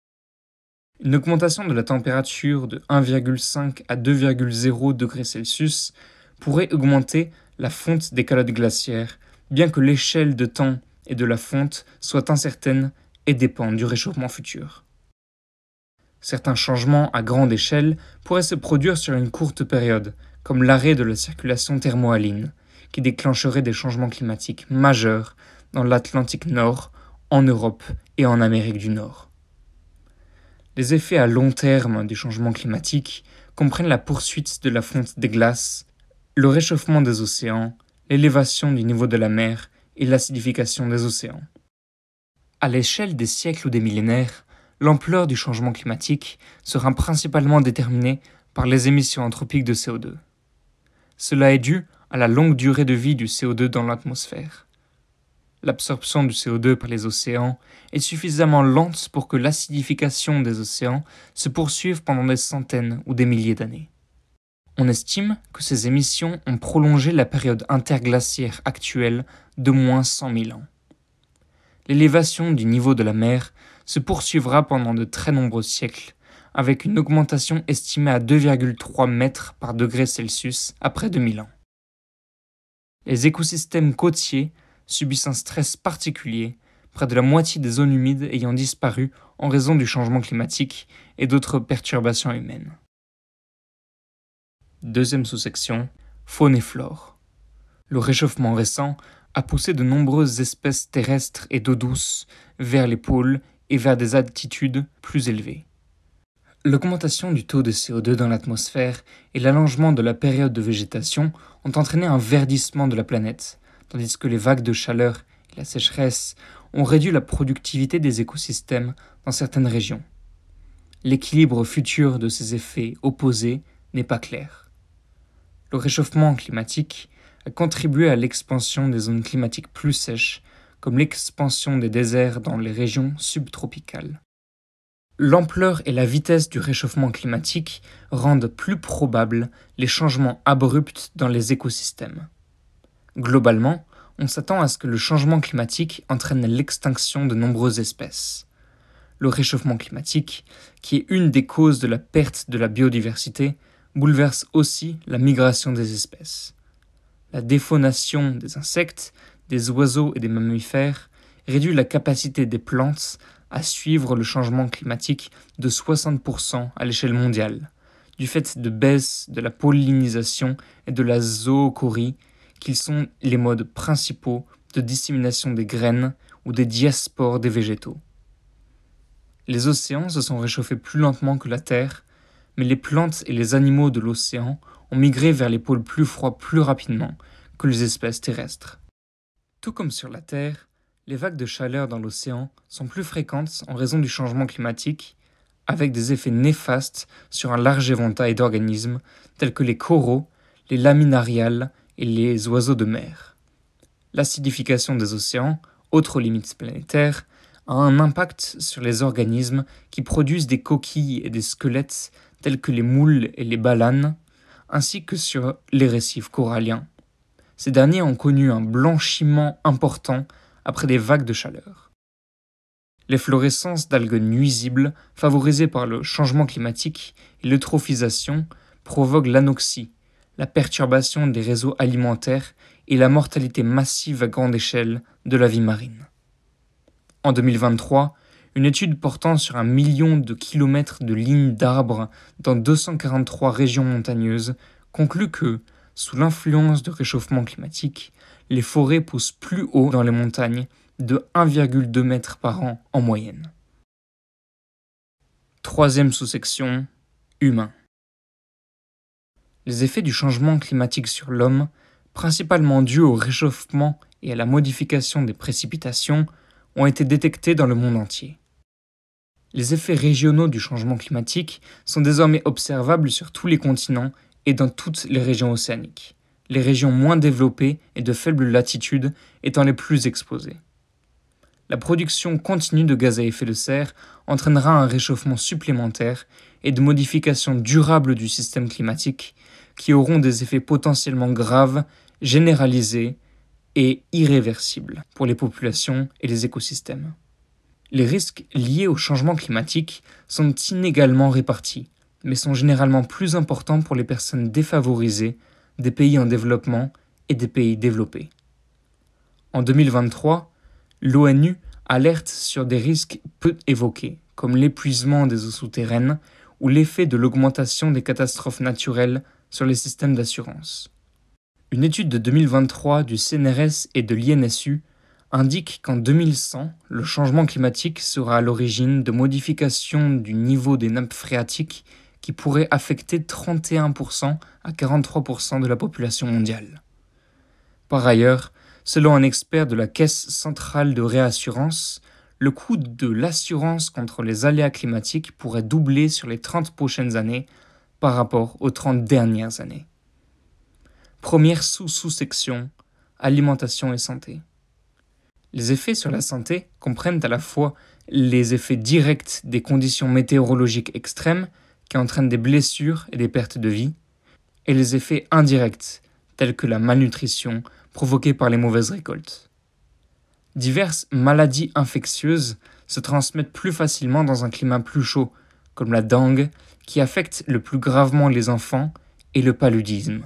Speaker 1: Une augmentation de la température de 1,5 à 2,0 degrés Celsius pourrait augmenter la fonte des calottes glaciaires, bien que l'échelle de temps et de la fonte soit incertaine et dépende du réchauffement futur. Certains changements à grande échelle pourraient se produire sur une courte période, comme l'arrêt de la circulation thermohaline, qui déclencherait des changements climatiques majeurs dans l'Atlantique Nord, en Europe et en Amérique du Nord. Les effets à long terme du changement climatique comprennent la poursuite de la fonte des glaces, le réchauffement des océans, l'élévation du niveau de la mer et l'acidification des océans. À l'échelle des siècles ou des millénaires, l'ampleur du changement climatique sera principalement déterminée par les émissions anthropiques de CO2. Cela est dû à la longue durée de vie du CO2 dans l'atmosphère. L'absorption du CO2 par les océans est suffisamment lente pour que l'acidification des océans se poursuive pendant des centaines ou des milliers d'années. On estime que ces émissions ont prolongé la période interglaciaire actuelle de moins 100 000 ans. L'élévation du niveau de la mer se poursuivra pendant de très nombreux siècles, avec une augmentation estimée à 2,3 mètres par degré Celsius après 2000 ans. Les écosystèmes côtiers subissent un stress particulier, près de la moitié des zones humides ayant disparu en raison du changement climatique et d'autres perturbations humaines. Deuxième sous-section, faune et flore. Le réchauffement récent a poussé de nombreuses espèces terrestres et d'eau douce vers les pôles et vers des altitudes plus élevées. L'augmentation du taux de CO2 dans l'atmosphère et l'allongement de la période de végétation ont entraîné un verdissement de la planète, tandis que les vagues de chaleur et la sécheresse ont réduit la productivité des écosystèmes dans certaines régions. L'équilibre futur de ces effets opposés n'est pas clair. Le réchauffement climatique a contribué à l'expansion des zones climatiques plus sèches, comme l'expansion des déserts dans les régions subtropicales. L'ampleur et la vitesse du réchauffement climatique rendent plus probables les changements abrupts dans les écosystèmes. Globalement, on s'attend à ce que le changement climatique entraîne l'extinction de nombreuses espèces. Le réchauffement climatique, qui est une des causes de la perte de la biodiversité, bouleverse aussi la migration des espèces. La défaunation des insectes, des oiseaux et des mammifères réduit la capacité des plantes à suivre le changement climatique de 60% à l'échelle mondiale, du fait de baisse de la pollinisation et de la zoochorie qu'ils sont les modes principaux de dissémination des graines ou des diaspores des végétaux. Les océans se sont réchauffés plus lentement que la Terre, mais les plantes et les animaux de l'océan ont migré vers les pôles plus froids plus rapidement que les espèces terrestres. Tout comme sur la Terre, les vagues de chaleur dans l'océan sont plus fréquentes en raison du changement climatique, avec des effets néfastes sur un large éventail d'organismes tels que les coraux, les laminariales et les oiseaux de mer. L'acidification des océans, autre limite planétaire, a un impact sur les organismes qui produisent des coquilles et des squelettes tels que les moules et les balanes, ainsi que sur les récifs coralliens. Ces derniers ont connu un blanchiment important après des vagues de chaleur. L'efflorescence d'algues nuisibles, favorisées par le changement climatique et l'eutrophisation, provoque l'anoxie, la perturbation des réseaux alimentaires et la mortalité massive à grande échelle de la vie marine. En 2023, une étude portant sur un million de kilomètres de lignes d'arbres dans 243 régions montagneuses conclut que, sous l'influence du réchauffement climatique, les forêts poussent plus haut dans les montagnes de 1,2 mètres par an en moyenne. Troisième sous-section, humain les effets du changement climatique sur l'homme, principalement dus au réchauffement et à la modification des précipitations, ont été détectés dans le monde entier. Les effets régionaux du changement climatique sont désormais observables sur tous les continents et dans toutes les régions océaniques, les régions moins développées et de faible latitude étant les plus exposées. La production continue de gaz à effet de serre entraînera un réchauffement supplémentaire et de modifications durables du système climatique qui auront des effets potentiellement graves, généralisés et irréversibles pour les populations et les écosystèmes. Les risques liés au changement climatique sont inégalement répartis, mais sont généralement plus importants pour les personnes défavorisées, des pays en développement et des pays développés. En 2023, l'ONU alerte sur des risques peu évoqués, comme l'épuisement des eaux souterraines ou l'effet de l'augmentation des catastrophes naturelles sur les systèmes d'assurance. Une étude de 2023 du CNRS et de l'INSU indique qu'en 2100, le changement climatique sera à l'origine de modifications du niveau des nappes phréatiques qui pourraient affecter 31% à 43% de la population mondiale. Par ailleurs, selon un expert de la Caisse centrale de réassurance, le coût de l'assurance contre les aléas climatiques pourrait doubler sur les 30 prochaines années par rapport aux 30 dernières années. Première sous-sous-section, alimentation et santé. Les effets sur la santé comprennent à la fois les effets directs des conditions météorologiques extrêmes qui entraînent des blessures et des pertes de vie, et les effets indirects tels que la malnutrition provoquée par les mauvaises récoltes. Diverses maladies infectieuses se transmettent plus facilement dans un climat plus chaud comme la dengue, qui affecte le plus gravement les enfants, et le paludisme.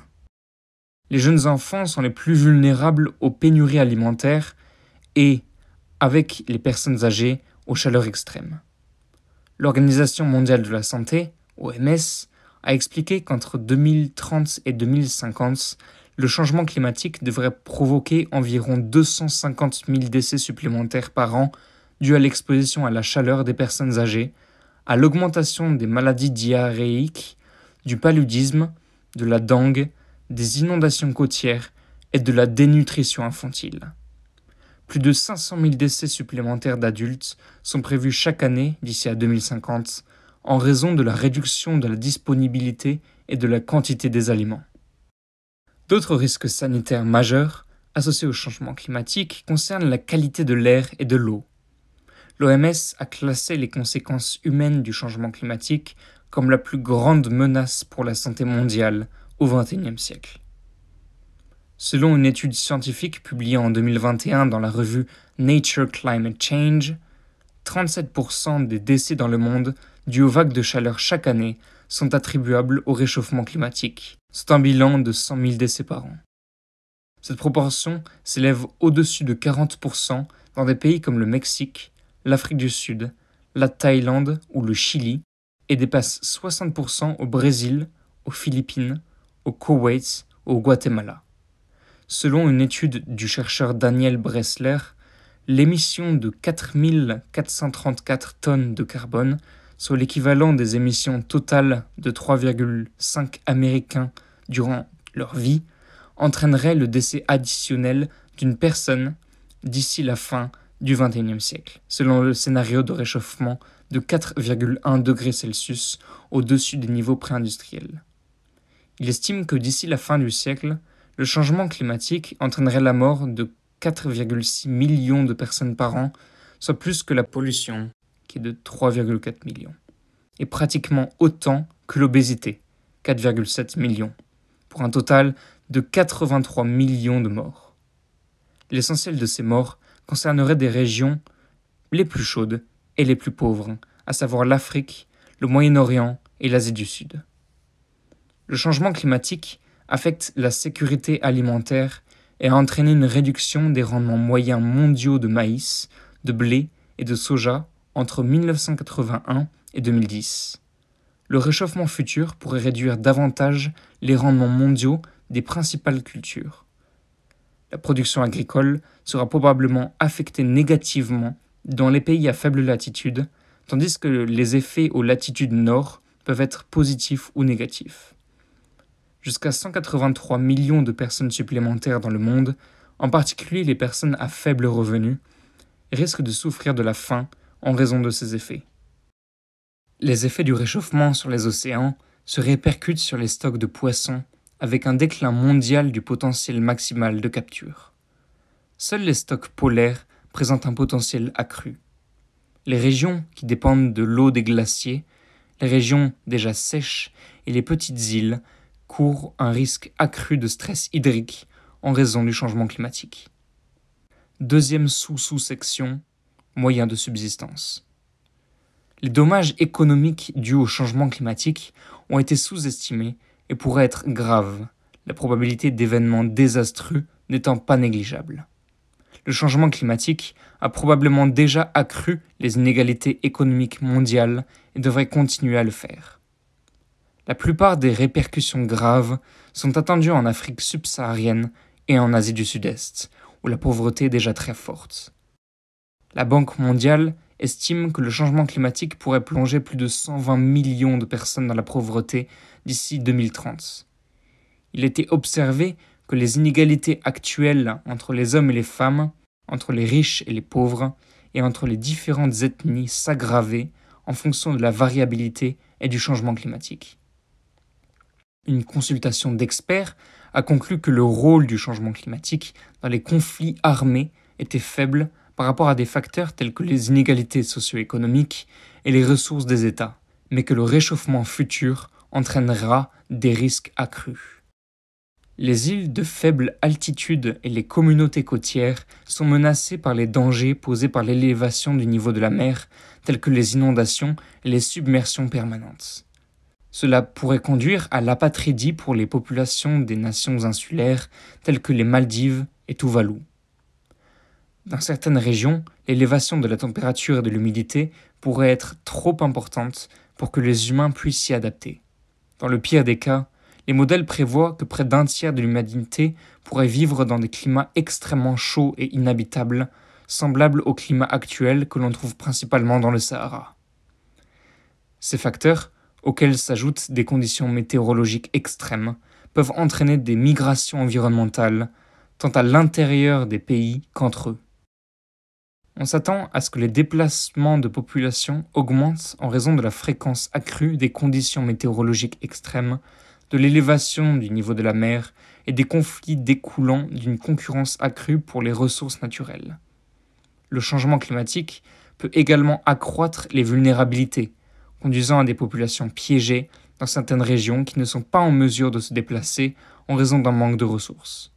Speaker 1: Les jeunes enfants sont les plus vulnérables aux pénuries alimentaires et, avec les personnes âgées, aux chaleurs extrêmes. L'Organisation mondiale de la santé, OMS, a expliqué qu'entre 2030 et 2050, le changement climatique devrait provoquer environ 250 000 décès supplémentaires par an dus à l'exposition à la chaleur des personnes âgées, à l'augmentation des maladies diarrhéiques, du paludisme, de la dengue, des inondations côtières et de la dénutrition infantile. Plus de 500 000 décès supplémentaires d'adultes sont prévus chaque année d'ici à 2050 en raison de la réduction de la disponibilité et de la quantité des aliments. D'autres risques sanitaires majeurs associés au changement climatique concernent la qualité de l'air et de l'eau, l'OMS a classé les conséquences humaines du changement climatique comme la plus grande menace pour la santé mondiale au XXIe siècle. Selon une étude scientifique publiée en 2021 dans la revue Nature Climate Change, 37% des décès dans le monde dus aux vagues de chaleur chaque année sont attribuables au réchauffement climatique. C'est un bilan de 100 000 décès par an. Cette proportion s'élève au-dessus de 40% dans des pays comme le Mexique, l'Afrique du Sud, la Thaïlande ou le Chili, et dépasse 60% au Brésil, aux Philippines, au Koweït, au Guatemala. Selon une étude du chercheur Daniel Bressler, l'émission de 4434 tonnes de carbone, soit l'équivalent des émissions totales de 3,5 Américains durant leur vie, entraînerait le décès additionnel d'une personne d'ici la fin du XXIe siècle, selon le scénario de réchauffement de 4,1 degrés Celsius au-dessus des niveaux préindustriels. Il estime que d'ici la fin du siècle, le changement climatique entraînerait la mort de 4,6 millions de personnes par an, soit plus que la pollution, qui est de 3,4 millions, et pratiquement autant que l'obésité, 4,7 millions, pour un total de 83 millions de morts. L'essentiel de ces morts concernerait des régions les plus chaudes et les plus pauvres, à savoir l'Afrique, le Moyen-Orient et l'Asie du Sud. Le changement climatique affecte la sécurité alimentaire et a entraîné une réduction des rendements moyens mondiaux de maïs, de blé et de soja entre 1981 et 2010. Le réchauffement futur pourrait réduire davantage les rendements mondiaux des principales cultures la production agricole sera probablement affectée négativement dans les pays à faible latitude, tandis que les effets aux latitudes nord peuvent être positifs ou négatifs. Jusqu'à 183 millions de personnes supplémentaires dans le monde, en particulier les personnes à faible revenu, risquent de souffrir de la faim en raison de ces effets. Les effets du réchauffement sur les océans se répercutent sur les stocks de poissons avec un déclin mondial du potentiel maximal de capture. Seuls les stocks polaires présentent un potentiel accru. Les régions qui dépendent de l'eau des glaciers, les régions déjà sèches et les petites îles courent un risque accru de stress hydrique en raison du changement climatique. Deuxième sous-sous-section, moyens de subsistance. Les dommages économiques dus au changement climatique ont été sous-estimés et pourrait être grave, la probabilité d'événements désastreux n'étant pas négligeable. Le changement climatique a probablement déjà accru les inégalités économiques mondiales et devrait continuer à le faire. La plupart des répercussions graves sont attendues en Afrique subsaharienne et en Asie du Sud-Est, où la pauvreté est déjà très forte. La Banque mondiale estime que le changement climatique pourrait plonger plus de 120 millions de personnes dans la pauvreté d'ici 2030. Il était observé que les inégalités actuelles entre les hommes et les femmes, entre les riches et les pauvres, et entre les différentes ethnies s'aggravaient en fonction de la variabilité et du changement climatique. Une consultation d'experts a conclu que le rôle du changement climatique dans les conflits armés était faible par rapport à des facteurs tels que les inégalités socio-économiques et les ressources des États, mais que le réchauffement futur entraînera des risques accrus. Les îles de faible altitude et les communautés côtières sont menacées par les dangers posés par l'élévation du niveau de la mer, tels que les inondations et les submersions permanentes. Cela pourrait conduire à l'apatridie pour les populations des nations insulaires telles que les Maldives et Tuvalu. Dans certaines régions, l'élévation de la température et de l'humidité pourrait être trop importante pour que les humains puissent s'y adapter. Dans le pire des cas, les modèles prévoient que près d'un tiers de l'humanité pourrait vivre dans des climats extrêmement chauds et inhabitables, semblables au climat actuel que l'on trouve principalement dans le Sahara. Ces facteurs, auxquels s'ajoutent des conditions météorologiques extrêmes, peuvent entraîner des migrations environnementales, tant à l'intérieur des pays qu'entre eux on s'attend à ce que les déplacements de population augmentent en raison de la fréquence accrue des conditions météorologiques extrêmes, de l'élévation du niveau de la mer et des conflits découlant d'une concurrence accrue pour les ressources naturelles. Le changement climatique peut également accroître les vulnérabilités, conduisant à des populations piégées dans certaines régions qui ne sont pas en mesure de se déplacer en raison d'un manque de ressources.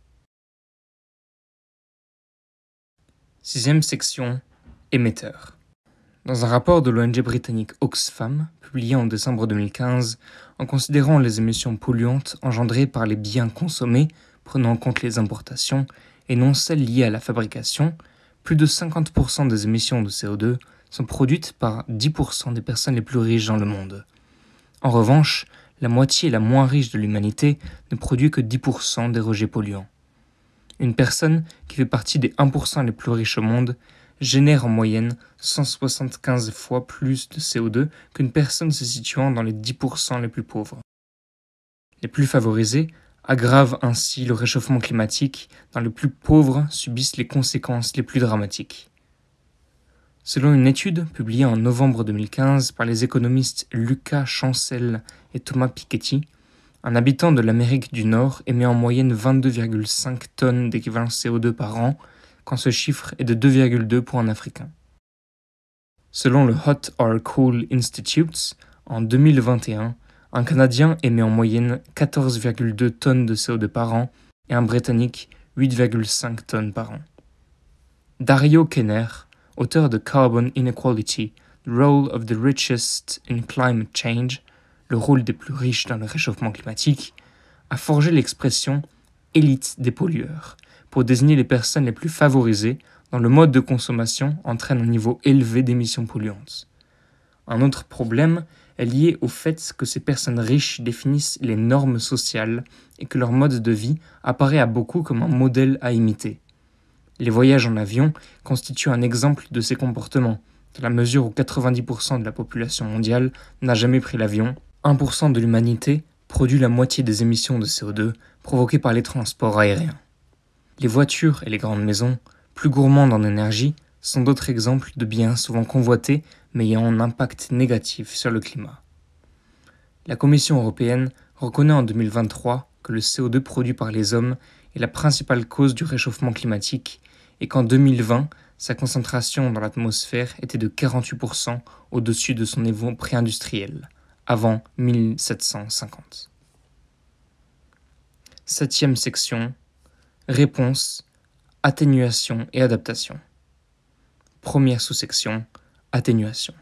Speaker 1: Sixième section Émetteurs. Dans un rapport de l'ONG britannique Oxfam, publié en décembre 2015, en considérant les émissions polluantes engendrées par les biens consommés, prenant en compte les importations et non celles liées à la fabrication, plus de 50% des émissions de CO2 sont produites par 10% des personnes les plus riches dans le monde. En revanche, la moitié la moins riche de l'humanité ne produit que 10% des rejets polluants. Une personne qui fait partie des 1% les plus riches au monde génère en moyenne 175 fois plus de CO2 qu'une personne se situant dans les 10% les plus pauvres. Les plus favorisés aggravent ainsi le réchauffement climatique, dans les plus pauvres subissent les conséquences les plus dramatiques. Selon une étude publiée en novembre 2015 par les économistes Lucas Chancel et Thomas Piketty, un habitant de l'Amérique du Nord émet en moyenne 22,5 tonnes d'équivalent CO2 par an, quand ce chiffre est de 2,2 pour un Africain. Selon le Hot or Cool Institute, en 2021, un Canadien émet en moyenne 14,2 tonnes de CO2 par an et un Britannique 8,5 tonnes par an. Dario Kenner, auteur de Carbon Inequality, The Role of the Richest in Climate Change, le rôle des plus riches dans le réchauffement climatique, a forgé l'expression élite des pollueurs pour désigner les personnes les plus favorisées dont le mode de consommation entraîne un niveau élevé d'émissions polluantes. Un autre problème est lié au fait que ces personnes riches définissent les normes sociales et que leur mode de vie apparaît à beaucoup comme un modèle à imiter. Les voyages en avion constituent un exemple de ces comportements, dans la mesure où 90% de la population mondiale n'a jamais pris l'avion 1% de l'humanité produit la moitié des émissions de CO2 provoquées par les transports aériens. Les voitures et les grandes maisons, plus gourmandes en énergie, sont d'autres exemples de biens souvent convoités mais ayant un impact négatif sur le climat. La Commission européenne reconnaît en 2023 que le CO2 produit par les hommes est la principale cause du réchauffement climatique et qu'en 2020, sa concentration dans l'atmosphère était de 48% au-dessus de son niveau préindustriel, avant 1750. Septième section Réponse, atténuation et adaptation. Première sous-section Atténuation.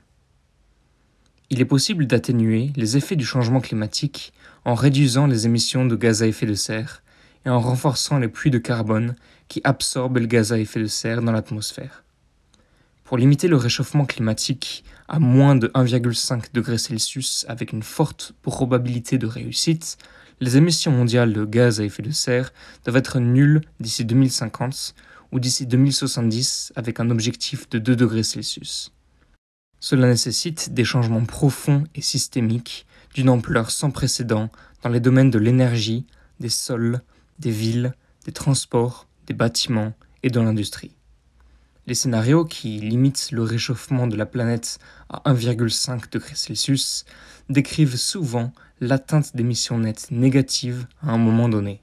Speaker 1: Il est possible d'atténuer les effets du changement climatique en réduisant les émissions de gaz à effet de serre et en renforçant les puits de carbone qui absorbent le gaz à effet de serre dans l'atmosphère. Pour limiter le réchauffement climatique, à moins de 1,5 degré Celsius avec une forte probabilité de réussite, les émissions mondiales de gaz à effet de serre doivent être nulles d'ici 2050 ou d'ici 2070 avec un objectif de 2 degrés Celsius. Cela nécessite des changements profonds et systémiques d'une ampleur sans précédent dans les domaines de l'énergie, des sols, des villes, des transports, des bâtiments et de l'industrie. Les scénarios qui limitent le réchauffement de la planète à 1,5 degré Celsius décrivent souvent l'atteinte d'émissions nettes négatives à un moment donné.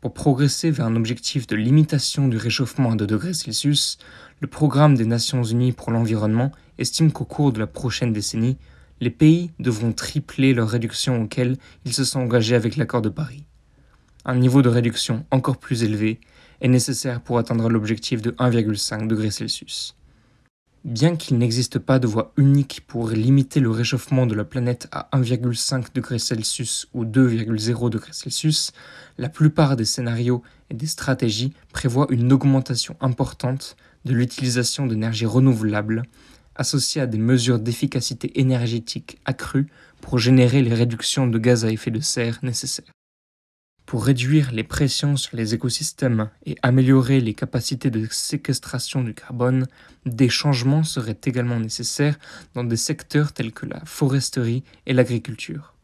Speaker 1: Pour progresser vers un objectif de limitation du réchauffement à 2 degrés Celsius, le Programme des Nations Unies pour l'environnement estime qu'au cours de la prochaine décennie, les pays devront tripler leur réduction auxquelles ils se sont engagés avec l'accord de Paris. Un niveau de réduction encore plus élevé est nécessaire pour atteindre l'objectif de 1,5 degré Celsius. Bien qu'il n'existe pas de voie unique pour limiter le réchauffement de la planète à 1,5 degré Celsius ou 2,0 degrés Celsius, la plupart des scénarios et des stratégies prévoient une augmentation importante de l'utilisation d'énergies renouvelables, associée à des mesures d'efficacité énergétique accrues pour générer les réductions de gaz à effet de serre nécessaires. Pour réduire les pressions sur les écosystèmes et améliorer les capacités de séquestration du carbone, des changements seraient également nécessaires dans des secteurs tels que la foresterie et l'agriculture.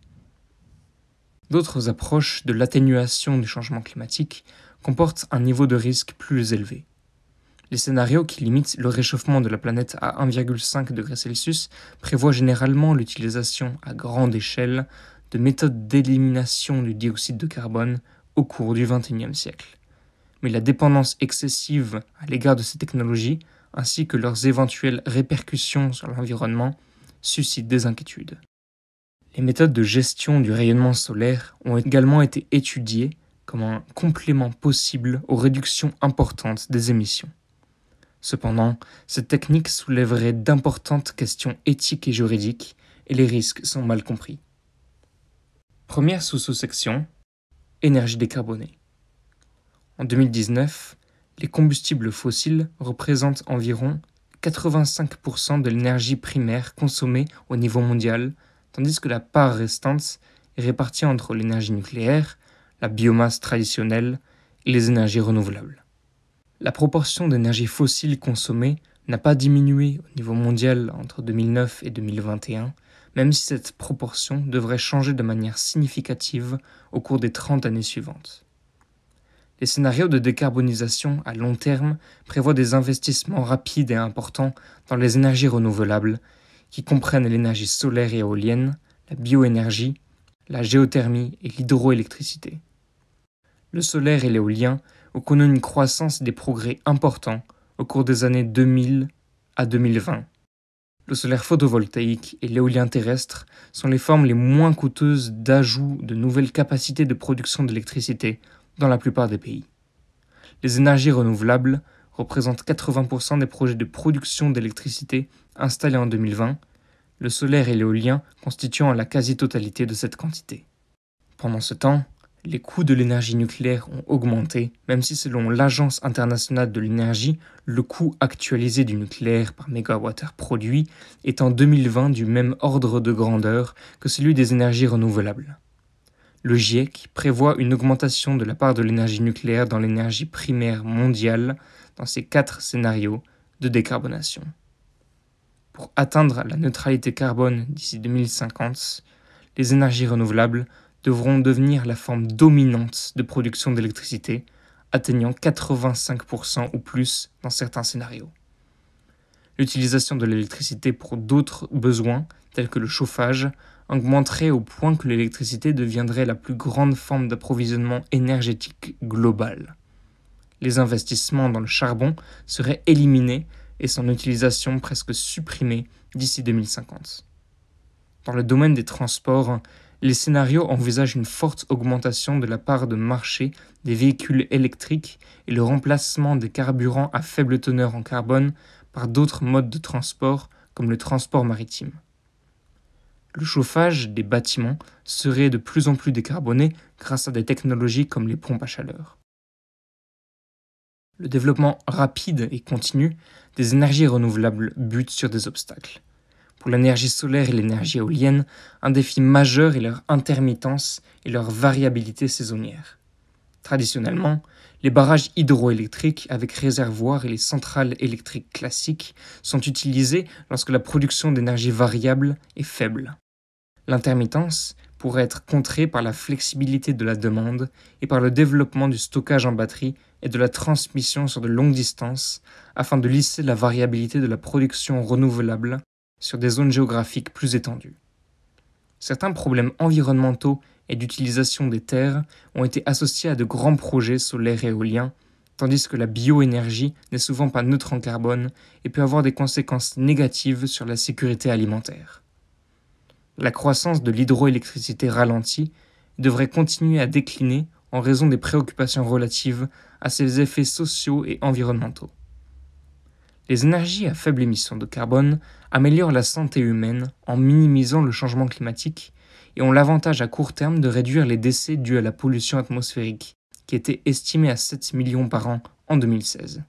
Speaker 1: D'autres approches de l'atténuation du changement climatique comportent un niveau de risque plus élevé. Les scénarios qui limitent le réchauffement de la planète à 1,5 degré Celsius prévoient généralement l'utilisation à grande échelle de méthodes d'élimination du dioxyde de carbone au cours du XXIe siècle. Mais la dépendance excessive à l'égard de ces technologies, ainsi que leurs éventuelles répercussions sur l'environnement, suscitent des inquiétudes. Les méthodes de gestion du rayonnement solaire ont également été étudiées comme un complément possible aux réductions importantes des émissions. Cependant, cette technique soulèverait d'importantes questions éthiques et juridiques, et les risques sont mal compris. Première sous section Énergie décarbonée. En 2019, les combustibles fossiles représentent environ 85% de l'énergie primaire consommée au niveau mondial, tandis que la part restante est répartie entre l'énergie nucléaire, la biomasse traditionnelle et les énergies renouvelables. La proportion d'énergie fossile consommée n'a pas diminué au niveau mondial entre 2009 et 2021, même si cette proportion devrait changer de manière significative au cours des 30 années suivantes. Les scénarios de décarbonisation à long terme prévoient des investissements rapides et importants dans les énergies renouvelables, qui comprennent l'énergie solaire et éolienne, la bioénergie, la géothermie et l'hydroélectricité. Le solaire et l'éolien ont connu une croissance et des progrès importants au cours des années 2000 à 2020 le solaire photovoltaïque et l'éolien terrestre sont les formes les moins coûteuses d'ajout de nouvelles capacités de production d'électricité dans la plupart des pays. Les énergies renouvelables représentent 80% des projets de production d'électricité installés en 2020, le solaire et l'éolien constituant la quasi-totalité de cette quantité. Pendant ce temps, les coûts de l'énergie nucléaire ont augmenté, même si selon l'Agence internationale de l'énergie, le coût actualisé du nucléaire par mégawattheure produit est en 2020 du même ordre de grandeur que celui des énergies renouvelables. Le GIEC prévoit une augmentation de la part de l'énergie nucléaire dans l'énergie primaire mondiale dans ces quatre scénarios de décarbonation. Pour atteindre la neutralité carbone d'ici 2050, les énergies renouvelables devront devenir la forme dominante de production d'électricité, atteignant 85% ou plus dans certains scénarios. L'utilisation de l'électricité pour d'autres besoins, tels que le chauffage, augmenterait au point que l'électricité deviendrait la plus grande forme d'approvisionnement énergétique global. Les investissements dans le charbon seraient éliminés et son utilisation presque supprimée d'ici 2050. Dans le domaine des transports, les scénarios envisagent une forte augmentation de la part de marché des véhicules électriques et le remplacement des carburants à faible teneur en carbone par d'autres modes de transport comme le transport maritime. Le chauffage des bâtiments serait de plus en plus décarboné grâce à des technologies comme les pompes à chaleur. Le développement rapide et continu des énergies renouvelables bute sur des obstacles. Pour l'énergie solaire et l'énergie éolienne, un défi majeur est leur intermittence et leur variabilité saisonnière. Traditionnellement, les barrages hydroélectriques avec réservoirs et les centrales électriques classiques sont utilisés lorsque la production d'énergie variable est faible. L'intermittence pourrait être contrée par la flexibilité de la demande et par le développement du stockage en batterie et de la transmission sur de longues distances afin de lisser la variabilité de la production renouvelable sur des zones géographiques plus étendues. Certains problèmes environnementaux et d'utilisation des terres ont été associés à de grands projets solaires et éoliens, tandis que la bioénergie n'est souvent pas neutre en carbone et peut avoir des conséquences négatives sur la sécurité alimentaire. La croissance de l'hydroélectricité ralentie devrait continuer à décliner en raison des préoccupations relatives à ses effets sociaux et environnementaux. Les énergies à faible émission de carbone améliorent la santé humaine en minimisant le changement climatique et ont l'avantage à court terme de réduire les décès dus à la pollution atmosphérique, qui était estimée à 7 millions par an en 2016.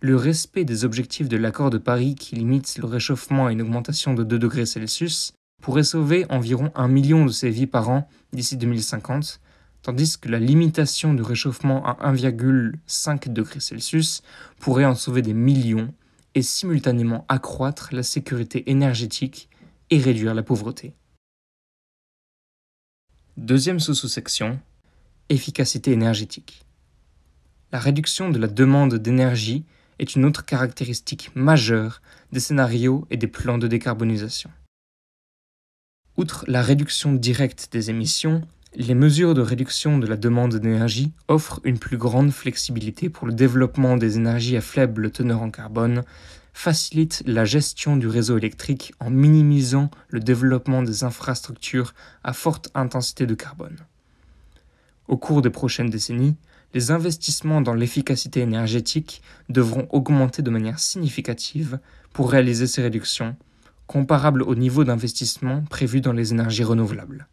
Speaker 1: Le respect des objectifs de l'accord de Paris qui limite le réchauffement à une augmentation de 2 degrés Celsius pourrait sauver environ 1 million de ces vies par an d'ici 2050, tandis que la limitation du réchauffement à 1,5 degré Celsius pourrait en sauver des millions et simultanément accroître la sécurité énergétique et réduire la pauvreté. Deuxième sous-section, efficacité énergétique. La réduction de la demande d'énergie est une autre caractéristique majeure des scénarios et des plans de décarbonisation. Outre la réduction directe des émissions, les mesures de réduction de la demande d'énergie offrent une plus grande flexibilité pour le développement des énergies à faible teneur en carbone, facilitent la gestion du réseau électrique en minimisant le développement des infrastructures à forte intensité de carbone. Au cours des prochaines décennies, les investissements dans l'efficacité énergétique devront augmenter de manière significative pour réaliser ces réductions, comparables au niveau d'investissement prévu dans les énergies renouvelables.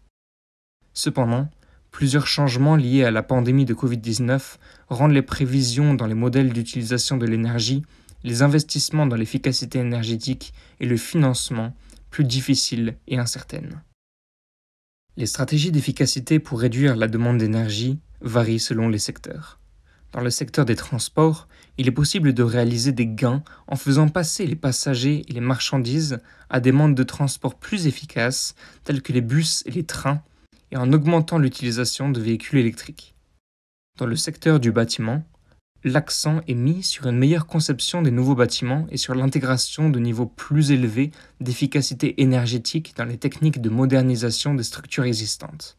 Speaker 1: Cependant, plusieurs changements liés à la pandémie de Covid-19 rendent les prévisions dans les modèles d'utilisation de l'énergie, les investissements dans l'efficacité énergétique et le financement plus difficiles et incertaines. Les stratégies d'efficacité pour réduire la demande d'énergie varient selon les secteurs. Dans le secteur des transports, il est possible de réaliser des gains en faisant passer les passagers et les marchandises à des modes de transport plus efficaces tels que les bus et les trains et en augmentant l'utilisation de véhicules électriques. Dans le secteur du bâtiment, l'accent est mis sur une meilleure conception des nouveaux bâtiments et sur l'intégration de niveaux plus élevés d'efficacité énergétique dans les techniques de modernisation des structures existantes.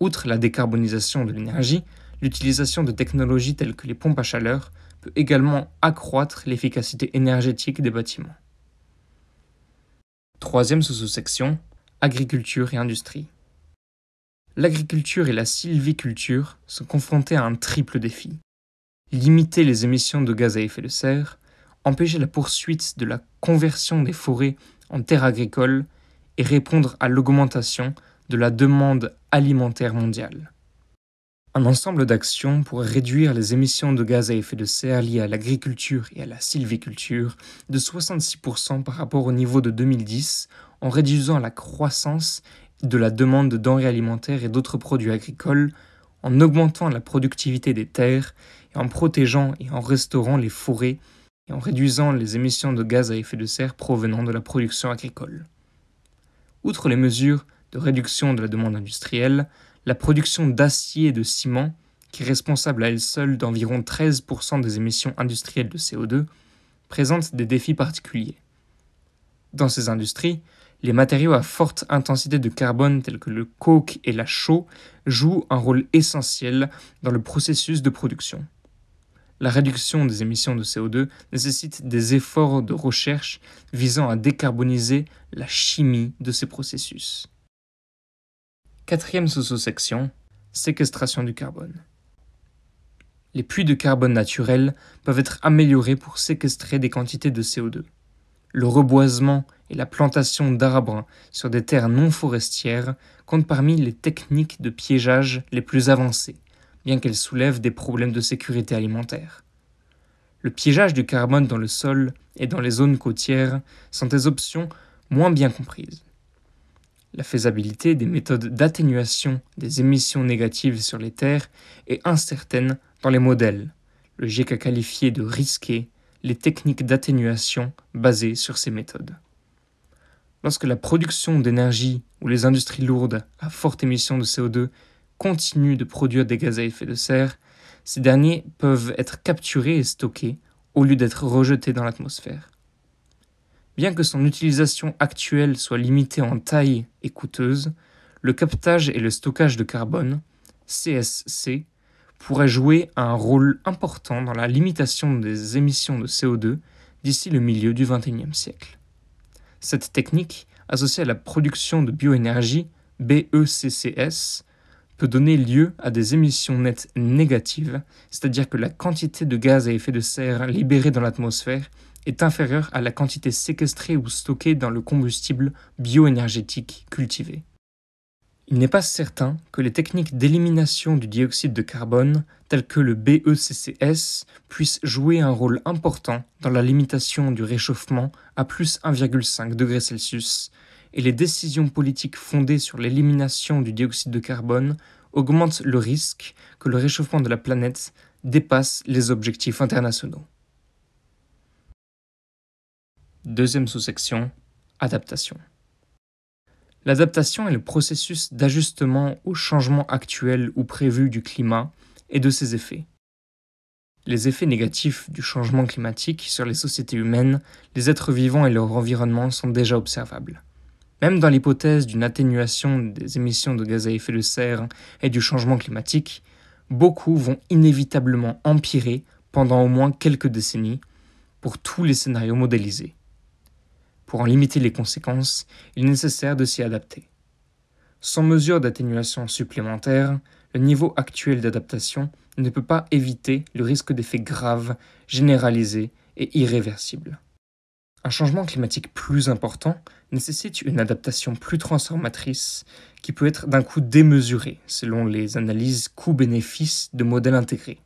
Speaker 1: Outre la décarbonisation de l'énergie, l'utilisation de technologies telles que les pompes à chaleur peut également accroître l'efficacité énergétique des bâtiments. Troisième sous-section, agriculture et industrie l'agriculture et la sylviculture sont confrontés à un triple défi. Limiter les émissions de gaz à effet de serre, empêcher la poursuite de la conversion des forêts en terres agricoles et répondre à l'augmentation de la demande alimentaire mondiale. Un ensemble d'actions pour réduire les émissions de gaz à effet de serre liées à l'agriculture et à la sylviculture de 66% par rapport au niveau de 2010 en réduisant la croissance de la demande de denrées alimentaires et d'autres produits agricoles en augmentant la productivité des terres et en protégeant et en restaurant les forêts et en réduisant les émissions de gaz à effet de serre provenant de la production agricole. Outre les mesures de réduction de la demande industrielle, la production d'acier et de ciment, qui est responsable à elle seule d'environ 13% des émissions industrielles de CO2, présente des défis particuliers. Dans ces industries, les matériaux à forte intensité de carbone tels que le coke et la chaux jouent un rôle essentiel dans le processus de production. La réduction des émissions de CO2 nécessite des efforts de recherche visant à décarboniser la chimie de ces processus. Quatrième sous-section, séquestration du carbone. Les puits de carbone naturels peuvent être améliorés pour séquestrer des quantités de CO2. Le reboisement et la plantation d'arbres sur des terres non forestières compte parmi les techniques de piégeage les plus avancées, bien qu'elles soulèvent des problèmes de sécurité alimentaire. Le piégeage du carbone dans le sol et dans les zones côtières sont des options moins bien comprises. La faisabilité des méthodes d'atténuation des émissions négatives sur les terres est incertaine dans les modèles, le GIEC a qualifié de risquer les techniques d'atténuation basées sur ces méthodes lorsque la production d'énergie ou les industries lourdes à forte émission de CO2 continuent de produire des gaz à effet de serre, ces derniers peuvent être capturés et stockés au lieu d'être rejetés dans l'atmosphère. Bien que son utilisation actuelle soit limitée en taille et coûteuse, le captage et le stockage de carbone, CSC, pourrait jouer un rôle important dans la limitation des émissions de CO2 d'ici le milieu du XXIe siècle. Cette technique, associée à la production de bioénergie, BECCS, peut donner lieu à des émissions nettes négatives, c'est-à-dire que la quantité de gaz à effet de serre libérée dans l'atmosphère est inférieure à la quantité séquestrée ou stockée dans le combustible bioénergétique cultivé. Il n'est pas certain que les techniques d'élimination du dioxyde de carbone, telles que le BECCS, puissent jouer un rôle important dans la limitation du réchauffement à plus 1,5 degré Celsius, et les décisions politiques fondées sur l'élimination du dioxyde de carbone augmentent le risque que le réchauffement de la planète dépasse les objectifs internationaux. Deuxième sous-section, adaptation. L'adaptation est le processus d'ajustement au changement actuel ou prévu du climat et de ses effets. Les effets négatifs du changement climatique sur les sociétés humaines, les êtres vivants et leur environnement sont déjà observables. Même dans l'hypothèse d'une atténuation des émissions de gaz à effet de serre et du changement climatique, beaucoup vont inévitablement empirer pendant au moins quelques décennies pour tous les scénarios modélisés. Pour en limiter les conséquences, il est nécessaire de s'y adapter. Sans mesure d'atténuation supplémentaire, le niveau actuel d'adaptation ne peut pas éviter le risque d'effets graves, généralisés et irréversibles. Un changement climatique plus important nécessite une adaptation plus transformatrice qui peut être d'un coût démesuré selon les analyses coût-bénéfice de modèles intégrés.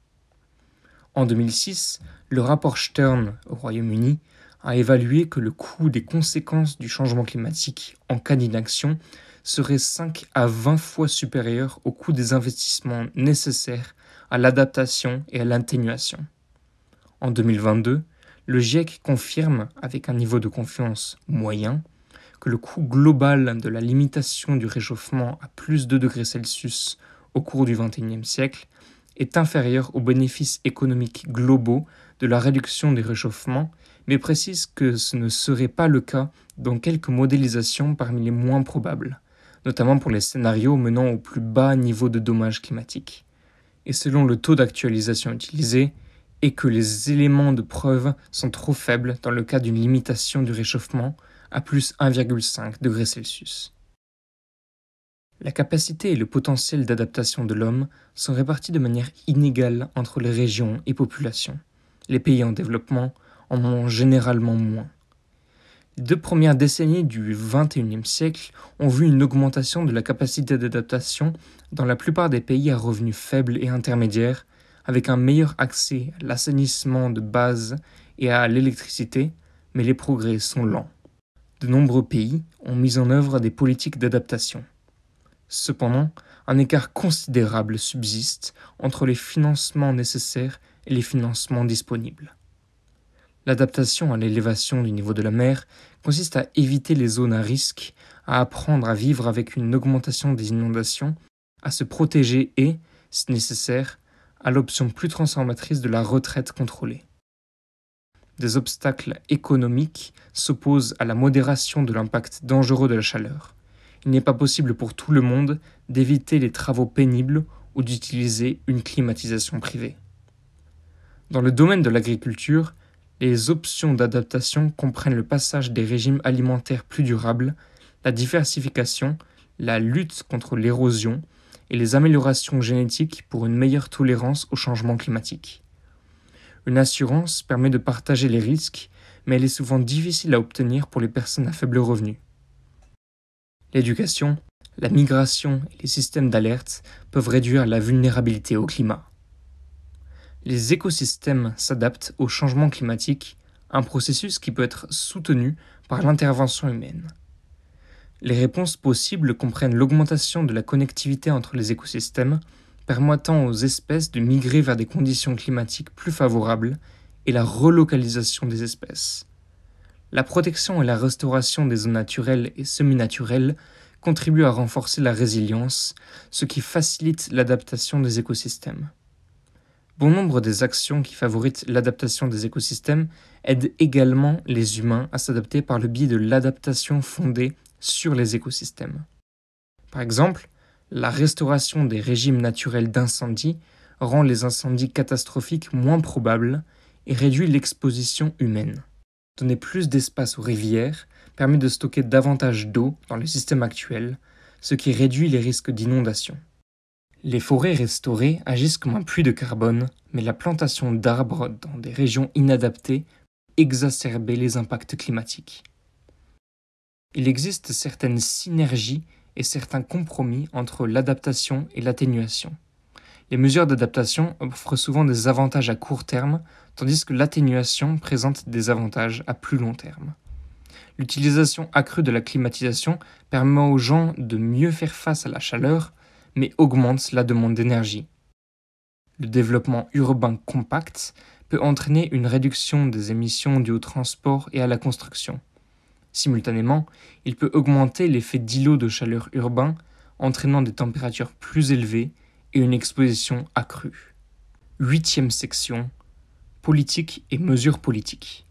Speaker 1: En 2006, le rapport Stern au Royaume-Uni a évalué que le coût des conséquences du changement climatique en cas d'inaction serait 5 à 20 fois supérieur au coût des investissements nécessaires à l'adaptation et à l'atténuation. En 2022, le GIEC confirme, avec un niveau de confiance moyen, que le coût global de la limitation du réchauffement à plus de 2 degrés Celsius au cours du XXIe siècle est inférieur aux bénéfices économiques globaux de la réduction des réchauffements mais précise que ce ne serait pas le cas dans quelques modélisations parmi les moins probables, notamment pour les scénarios menant au plus bas niveau de dommages climatiques. Et selon le taux d'actualisation utilisé, et que les éléments de preuve sont trop faibles dans le cas d'une limitation du réchauffement à plus 1,5 degré Celsius. La capacité et le potentiel d'adaptation de l'homme sont répartis de manière inégale entre les régions et populations, les pays en développement en ont généralement moins. Les deux premières décennies du XXIe siècle ont vu une augmentation de la capacité d'adaptation dans la plupart des pays à revenus faibles et intermédiaires, avec un meilleur accès à l'assainissement de base et à l'électricité, mais les progrès sont lents. De nombreux pays ont mis en œuvre des politiques d'adaptation. Cependant, un écart considérable subsiste entre les financements nécessaires et les financements disponibles. L'adaptation à l'élévation du niveau de la mer consiste à éviter les zones à risque, à apprendre à vivre avec une augmentation des inondations, à se protéger et, si nécessaire, à l'option plus transformatrice de la retraite contrôlée. Des obstacles économiques s'opposent à la modération de l'impact dangereux de la chaleur. Il n'est pas possible pour tout le monde d'éviter les travaux pénibles ou d'utiliser une climatisation privée. Dans le domaine de l'agriculture, les options d'adaptation comprennent le passage des régimes alimentaires plus durables, la diversification, la lutte contre l'érosion et les améliorations génétiques pour une meilleure tolérance au changement climatique. Une assurance permet de partager les risques, mais elle est souvent difficile à obtenir pour les personnes à faible revenu. L'éducation, la migration et les systèmes d'alerte peuvent réduire la vulnérabilité au climat les écosystèmes s'adaptent au changement climatique, un processus qui peut être soutenu par l'intervention humaine. Les réponses possibles comprennent l'augmentation de la connectivité entre les écosystèmes, permettant aux espèces de migrer vers des conditions climatiques plus favorables, et la relocalisation des espèces. La protection et la restauration des zones naturelles et semi-naturelles contribuent à renforcer la résilience, ce qui facilite l'adaptation des écosystèmes. Bon nombre des actions qui favorisent l'adaptation des écosystèmes aident également les humains à s'adapter par le biais de l'adaptation fondée sur les écosystèmes. Par exemple, la restauration des régimes naturels d'incendie rend les incendies catastrophiques moins probables et réduit l'exposition humaine. Donner plus d'espace aux rivières permet de stocker davantage d'eau dans le système actuel, ce qui réduit les risques d'inondation. Les forêts restaurées agissent comme un puits de carbone, mais la plantation d'arbres dans des régions inadaptées exacerber les impacts climatiques. Il existe certaines synergies et certains compromis entre l'adaptation et l'atténuation. Les mesures d'adaptation offrent souvent des avantages à court terme, tandis que l'atténuation présente des avantages à plus long terme. L'utilisation accrue de la climatisation permet aux gens de mieux faire face à la chaleur, mais augmente la demande d'énergie. Le développement urbain compact peut entraîner une réduction des émissions dues au transport et à la construction. Simultanément, il peut augmenter l'effet d'îlot de chaleur urbain, entraînant des températures plus élevées et une exposition accrue. Huitième section Politique et mesures politiques.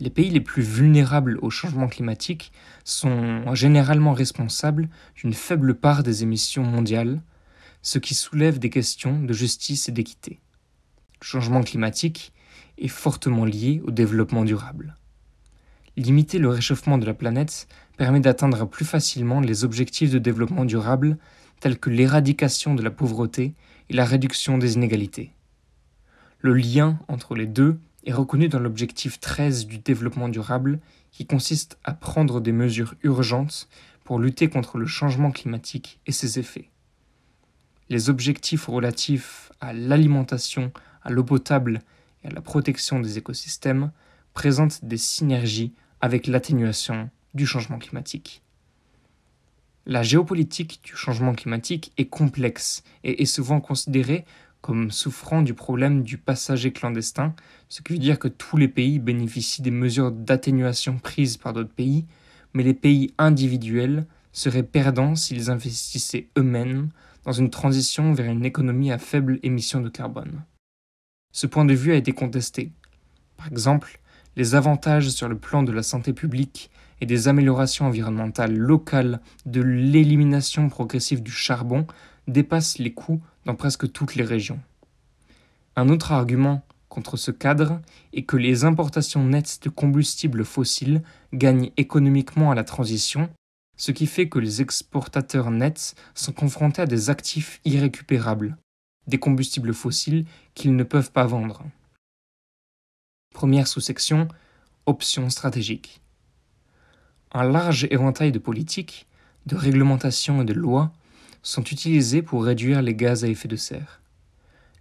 Speaker 1: Les pays les plus vulnérables au changement climatique sont généralement responsables d'une faible part des émissions mondiales, ce qui soulève des questions de justice et d'équité. Le changement climatique est fortement lié au développement durable. Limiter le réchauffement de la planète permet d'atteindre plus facilement les objectifs de développement durable tels que l'éradication de la pauvreté et la réduction des inégalités. Le lien entre les deux est reconnue dans l'objectif 13 du développement durable qui consiste à prendre des mesures urgentes pour lutter contre le changement climatique et ses effets. Les objectifs relatifs à l'alimentation, à l'eau potable et à la protection des écosystèmes présentent des synergies avec l'atténuation du changement climatique. La géopolitique du changement climatique est complexe et est souvent considérée comme souffrant du problème du passager clandestin, ce qui veut dire que tous les pays bénéficient des mesures d'atténuation prises par d'autres pays, mais les pays individuels seraient perdants s'ils investissaient eux-mêmes dans une transition vers une économie à faible émission de carbone. Ce point de vue a été contesté. Par exemple, les avantages sur le plan de la santé publique et des améliorations environnementales locales de l'élimination progressive du charbon dépassent les coûts dans presque toutes les régions. Un autre argument contre ce cadre est que les importations nettes de combustibles fossiles gagnent économiquement à la transition, ce qui fait que les exportateurs nets sont confrontés à des actifs irrécupérables, des combustibles fossiles qu'ils ne peuvent pas vendre. Première sous-section, options stratégiques. Un large éventail de politiques, de réglementations et de lois sont utilisés pour réduire les gaz à effet de serre.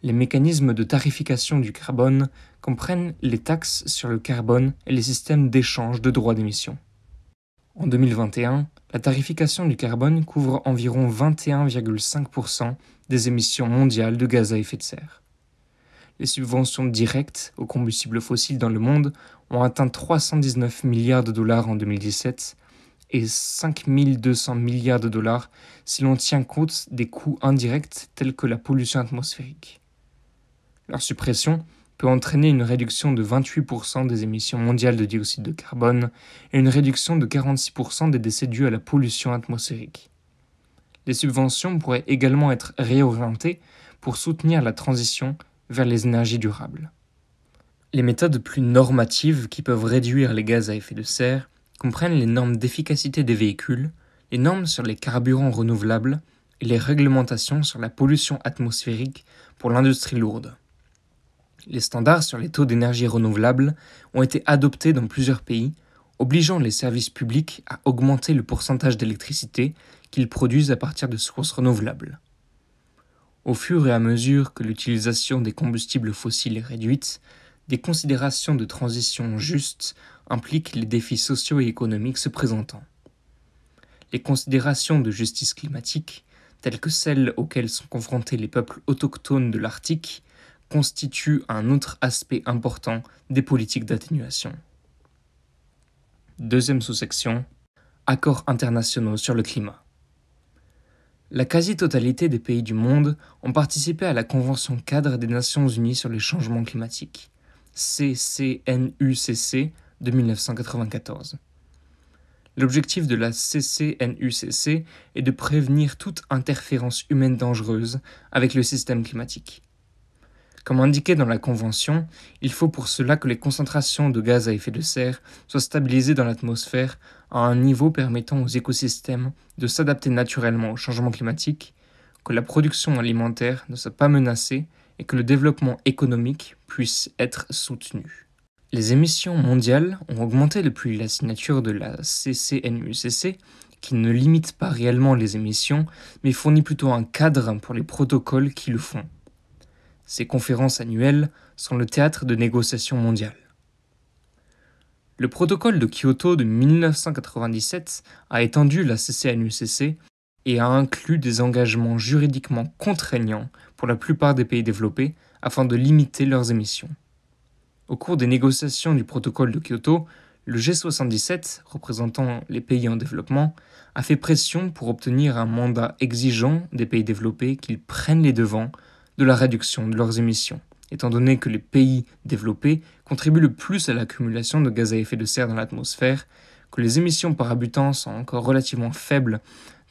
Speaker 1: Les mécanismes de tarification du carbone comprennent les taxes sur le carbone et les systèmes d'échange de droits d'émission. En 2021, la tarification du carbone couvre environ 21,5% des émissions mondiales de gaz à effet de serre. Les subventions directes aux combustibles fossiles dans le monde ont atteint 319 milliards de dollars en 2017 et 5200 milliards de dollars si l'on tient compte des coûts indirects tels que la pollution atmosphérique. Leur suppression peut entraîner une réduction de 28% des émissions mondiales de dioxyde de carbone et une réduction de 46% des décès dus à la pollution atmosphérique. Les subventions pourraient également être réorientées pour soutenir la transition vers les énergies durables. Les méthodes plus normatives qui peuvent réduire les gaz à effet de serre comprennent les normes d'efficacité des véhicules, les normes sur les carburants renouvelables et les réglementations sur la pollution atmosphérique pour l'industrie lourde. Les standards sur les taux d'énergie renouvelable ont été adoptés dans plusieurs pays, obligeant les services publics à augmenter le pourcentage d'électricité qu'ils produisent à partir de sources renouvelables. Au fur et à mesure que l'utilisation des combustibles fossiles est réduite, des considérations de transition justes implique les défis sociaux et économiques se présentant. Les considérations de justice climatique, telles que celles auxquelles sont confrontés les peuples autochtones de l'Arctique, constituent un autre aspect important des politiques d'atténuation. Deuxième sous-section, Accords internationaux sur le climat. La quasi-totalité des pays du monde ont participé à la Convention cadre des Nations Unies sur les changements climatiques, CCNUCC, de 1994. L'objectif de la CCNUCC est de prévenir toute interférence humaine dangereuse avec le système climatique. Comme indiqué dans la Convention, il faut pour cela que les concentrations de gaz à effet de serre soient stabilisées dans l'atmosphère à un niveau permettant aux écosystèmes de s'adapter naturellement au changement climatique, que la production alimentaire ne soit pas menacée et que le développement économique puisse être soutenu. Les émissions mondiales ont augmenté depuis la signature de la CCNUCC, qui ne limite pas réellement les émissions, mais fournit plutôt un cadre pour les protocoles qui le font. Ces conférences annuelles sont le théâtre de négociations mondiales. Le protocole de Kyoto de 1997 a étendu la CCNUCC et a inclus des engagements juridiquement contraignants pour la plupart des pays développés afin de limiter leurs émissions. Au cours des négociations du protocole de Kyoto, le G77, représentant les pays en développement, a fait pression pour obtenir un mandat exigeant des pays développés qu'ils prennent les devants de la réduction de leurs émissions, étant donné que les pays développés contribuent le plus à l'accumulation de gaz à effet de serre dans l'atmosphère, que les émissions par habitant sont encore relativement faibles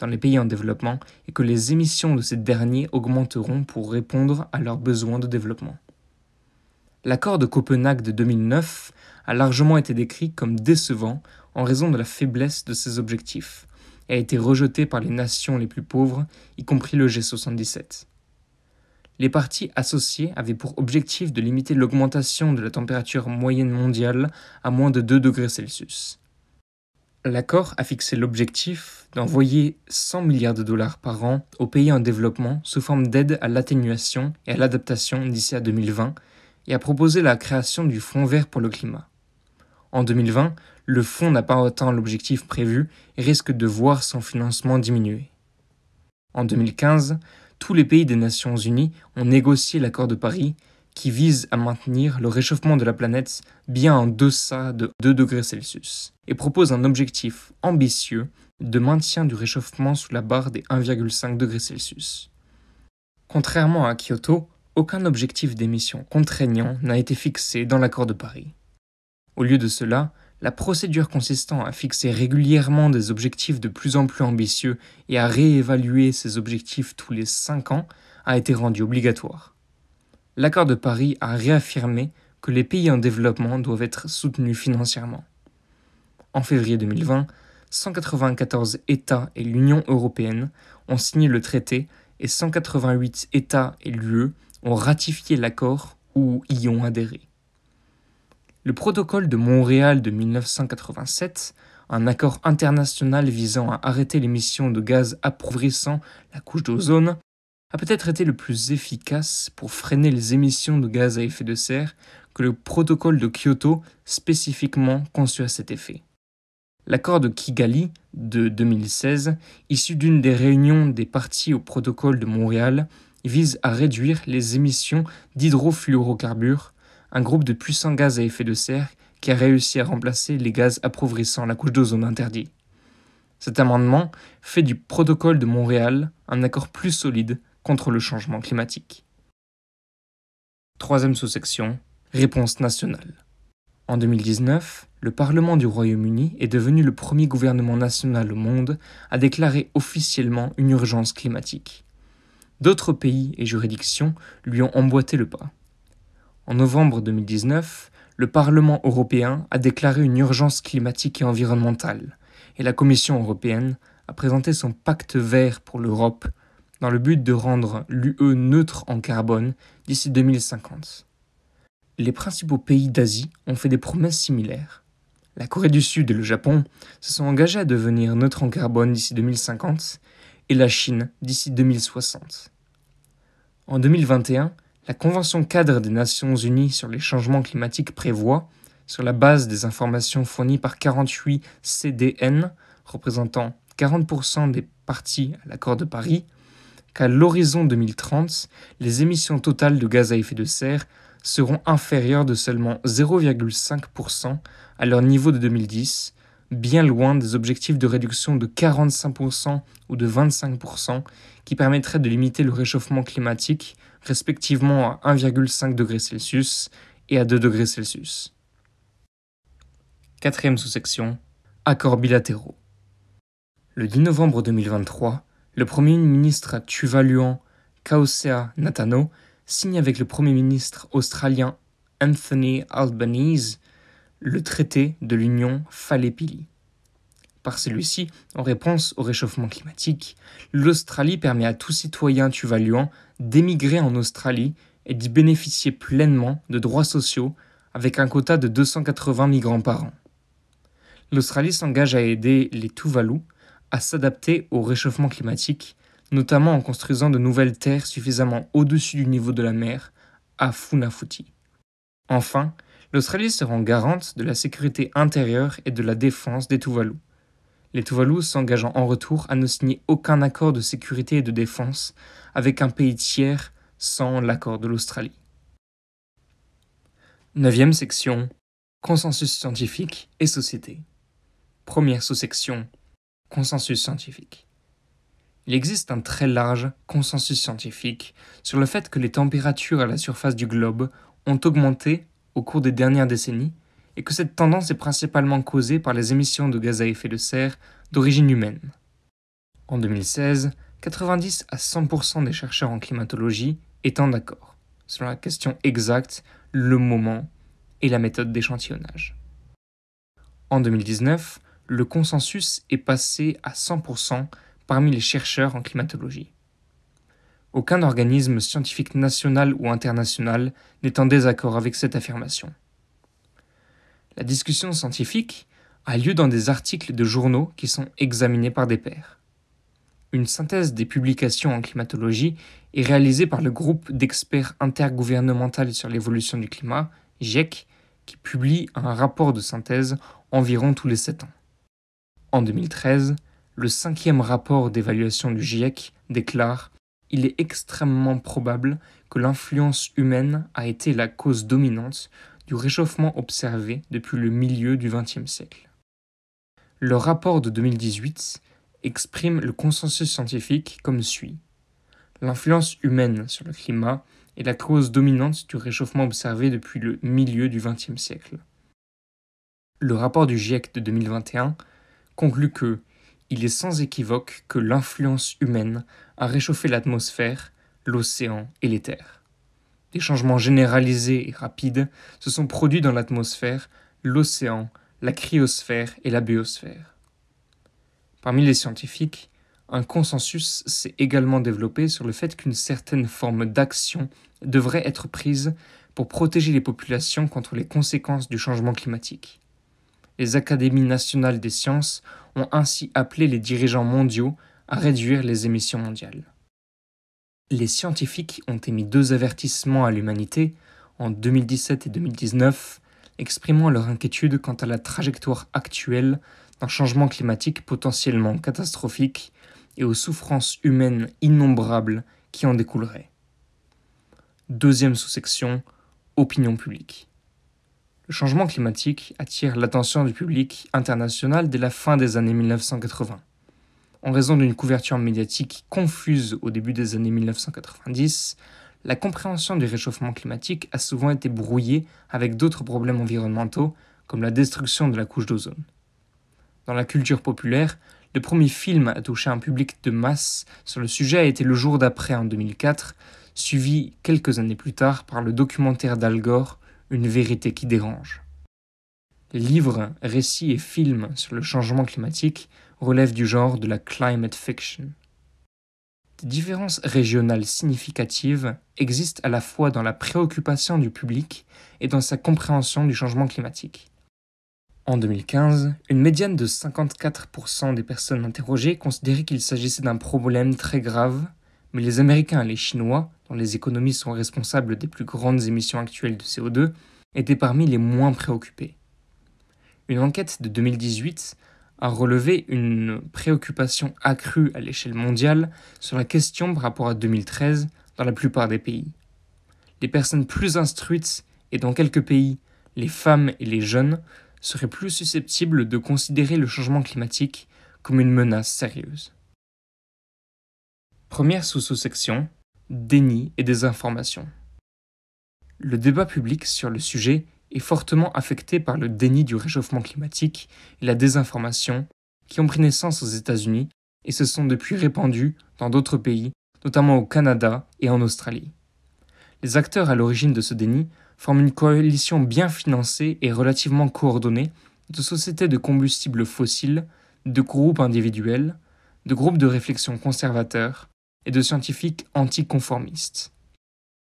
Speaker 1: dans les pays en développement et que les émissions de ces derniers augmenteront pour répondre à leurs besoins de développement. L'accord de Copenhague de 2009 a largement été décrit comme décevant en raison de la faiblesse de ses objectifs et a été rejeté par les nations les plus pauvres, y compris le G77. Les parties associées avaient pour objectif de limiter l'augmentation de la température moyenne mondiale à moins de 2 degrés Celsius. L'accord a fixé l'objectif d'envoyer 100 milliards de dollars par an aux pays en développement sous forme d'aide à l'atténuation et à l'adaptation d'ici à 2020 et a proposé la création du Fonds vert pour le climat. En 2020, le fonds n'a pas atteint l'objectif prévu et risque de voir son financement diminuer. En 2015, tous les pays des Nations Unies ont négocié l'accord de Paris qui vise à maintenir le réchauffement de la planète bien en deçà de 2 degrés Celsius et propose un objectif ambitieux de maintien du réchauffement sous la barre des 1,5 degrés Celsius. Contrairement à Kyoto, aucun objectif d'émission contraignant n'a été fixé dans l'accord de Paris. Au lieu de cela, la procédure consistant à fixer régulièrement des objectifs de plus en plus ambitieux et à réévaluer ces objectifs tous les cinq ans a été rendue obligatoire. L'accord de Paris a réaffirmé que les pays en développement doivent être soutenus financièrement. En février 2020, 194 États et l'Union européenne ont signé le traité et 188 États et l'UE ont ratifié l'accord ou y ont adhéré. Le protocole de Montréal de 1987, un accord international visant à arrêter l'émission de gaz appauvrissant la couche d'ozone, a peut-être été le plus efficace pour freiner les émissions de gaz à effet de serre que le protocole de Kyoto spécifiquement conçu à cet effet. L'accord de Kigali de 2016, issu d'une des réunions des parties au protocole de Montréal, vise à réduire les émissions d'hydrofluorocarbures, un groupe de puissants gaz à effet de serre qui a réussi à remplacer les gaz appauvrissant la couche d'ozone interdite. Cet amendement fait du protocole de Montréal un accord plus solide contre le changement climatique. Troisième sous-section, réponse nationale. En 2019, le Parlement du Royaume-Uni est devenu le premier gouvernement national au monde à déclarer officiellement une urgence climatique d'autres pays et juridictions lui ont emboîté le pas. En novembre 2019, le Parlement européen a déclaré une urgence climatique et environnementale, et la Commission européenne a présenté son pacte vert pour l'Europe dans le but de rendre l'UE neutre en carbone d'ici 2050. Les principaux pays d'Asie ont fait des promesses similaires. La Corée du Sud et le Japon se sont engagés à devenir neutres en carbone d'ici 2050 et la Chine d'ici 2060. En 2021, la Convention cadre des Nations Unies sur les changements climatiques prévoit, sur la base des informations fournies par 48 CDN, représentant 40% des parties à l'accord de Paris, qu'à l'horizon 2030, les émissions totales de gaz à effet de serre seront inférieures de seulement 0,5% à leur niveau de 2010, bien loin des objectifs de réduction de 45% ou de 25% qui permettraient de limiter le réchauffement climatique respectivement à 1,5 degré Celsius et à 2 degrés Celsius. Quatrième sous-section, accords bilatéraux. Le 10 novembre 2023, le Premier ministre tuvaluan Kaosea Natano signe avec le Premier ministre australien Anthony Albanese le traité de l'Union Falépili. Par celui-ci, en réponse au réchauffement climatique, l'Australie permet à tout citoyen tuvaluan d'émigrer en Australie et d'y bénéficier pleinement de droits sociaux avec un quota de 280 migrants par an. L'Australie s'engage à aider les Tuvalus à s'adapter au réchauffement climatique, notamment en construisant de nouvelles terres suffisamment au-dessus du niveau de la mer à Funafuti. Enfin, l'Australie se rend garante de la sécurité intérieure et de la défense des Tuvalous, Les Tuvalus s'engageant en retour à ne signer aucun accord de sécurité et de défense avec un pays tiers sans l'accord de l'Australie. 9e section Consensus scientifique et société. Première sous-section Consensus scientifique. Il existe un très large consensus scientifique sur le fait que les températures à la surface du globe ont augmenté au cours des dernières décennies et que cette tendance est principalement causée par les émissions de gaz à effet de serre d'origine humaine. En 2016, 90 à 100% des chercheurs en climatologie étant d'accord selon la question exacte, le moment et la méthode d'échantillonnage. En 2019, le consensus est passé à 100% parmi les chercheurs en climatologie. Aucun organisme scientifique national ou international n'est en désaccord avec cette affirmation. La discussion scientifique a lieu dans des articles de journaux qui sont examinés par des pairs. Une synthèse des publications en climatologie est réalisée par le groupe d'experts intergouvernemental sur l'évolution du climat, GIEC, qui publie un rapport de synthèse environ tous les 7 ans. En 2013, le cinquième rapport d'évaluation du GIEC déclare il est extrêmement probable que l'influence humaine a été la cause dominante du réchauffement observé depuis le milieu du XXe siècle. Le rapport de 2018 exprime le consensus scientifique comme suit. L'influence humaine sur le climat est la cause dominante du réchauffement observé depuis le milieu du XXe siècle. Le rapport du GIEC de 2021 conclut que il est sans équivoque que l'influence humaine a réchauffé l'atmosphère, l'océan et les terres. Des changements généralisés et rapides se sont produits dans l'atmosphère, l'océan, la cryosphère et la biosphère. Parmi les scientifiques, un consensus s'est également développé sur le fait qu'une certaine forme d'action devrait être prise pour protéger les populations contre les conséquences du changement climatique. Les académies nationales des sciences ont ainsi appelé les dirigeants mondiaux à réduire les émissions mondiales. Les scientifiques ont émis deux avertissements à l'humanité en 2017 et 2019, exprimant leur inquiétude quant à la trajectoire actuelle d'un changement climatique potentiellement catastrophique et aux souffrances humaines innombrables qui en découleraient. Deuxième sous-section, opinion publique le changement climatique attire l'attention du public international dès la fin des années 1980. En raison d'une couverture médiatique confuse au début des années 1990, la compréhension du réchauffement climatique a souvent été brouillée avec d'autres problèmes environnementaux, comme la destruction de la couche d'ozone. Dans la culture populaire, le premier film à toucher un public de masse sur le sujet a été Le jour d'après en 2004, suivi quelques années plus tard par le documentaire d'Al Gore une vérité qui dérange. Les livres, récits et films sur le changement climatique relèvent du genre de la climate fiction. Des différences régionales significatives existent à la fois dans la préoccupation du public et dans sa compréhension du changement climatique. En 2015, une médiane de 54% des personnes interrogées considéraient qu'il s'agissait d'un problème très grave, mais les Américains et les Chinois les économies sont responsables des plus grandes émissions actuelles de CO2, étaient parmi les moins préoccupés. Une enquête de 2018 a relevé une préoccupation accrue à l'échelle mondiale sur la question par rapport à 2013 dans la plupart des pays. Les personnes plus instruites et dans quelques pays, les femmes et les jeunes seraient plus susceptibles de considérer le changement climatique comme une menace sérieuse. Première sous-section, déni et désinformation. Le débat public sur le sujet est fortement affecté par le déni du réchauffement climatique et la désinformation qui ont pris naissance aux États-Unis et se sont depuis répandus dans d'autres pays, notamment au Canada et en Australie. Les acteurs à l'origine de ce déni forment une coalition bien financée et relativement coordonnée de sociétés de combustibles fossiles, de groupes individuels, de groupes de réflexion conservateurs, et de scientifiques anticonformistes.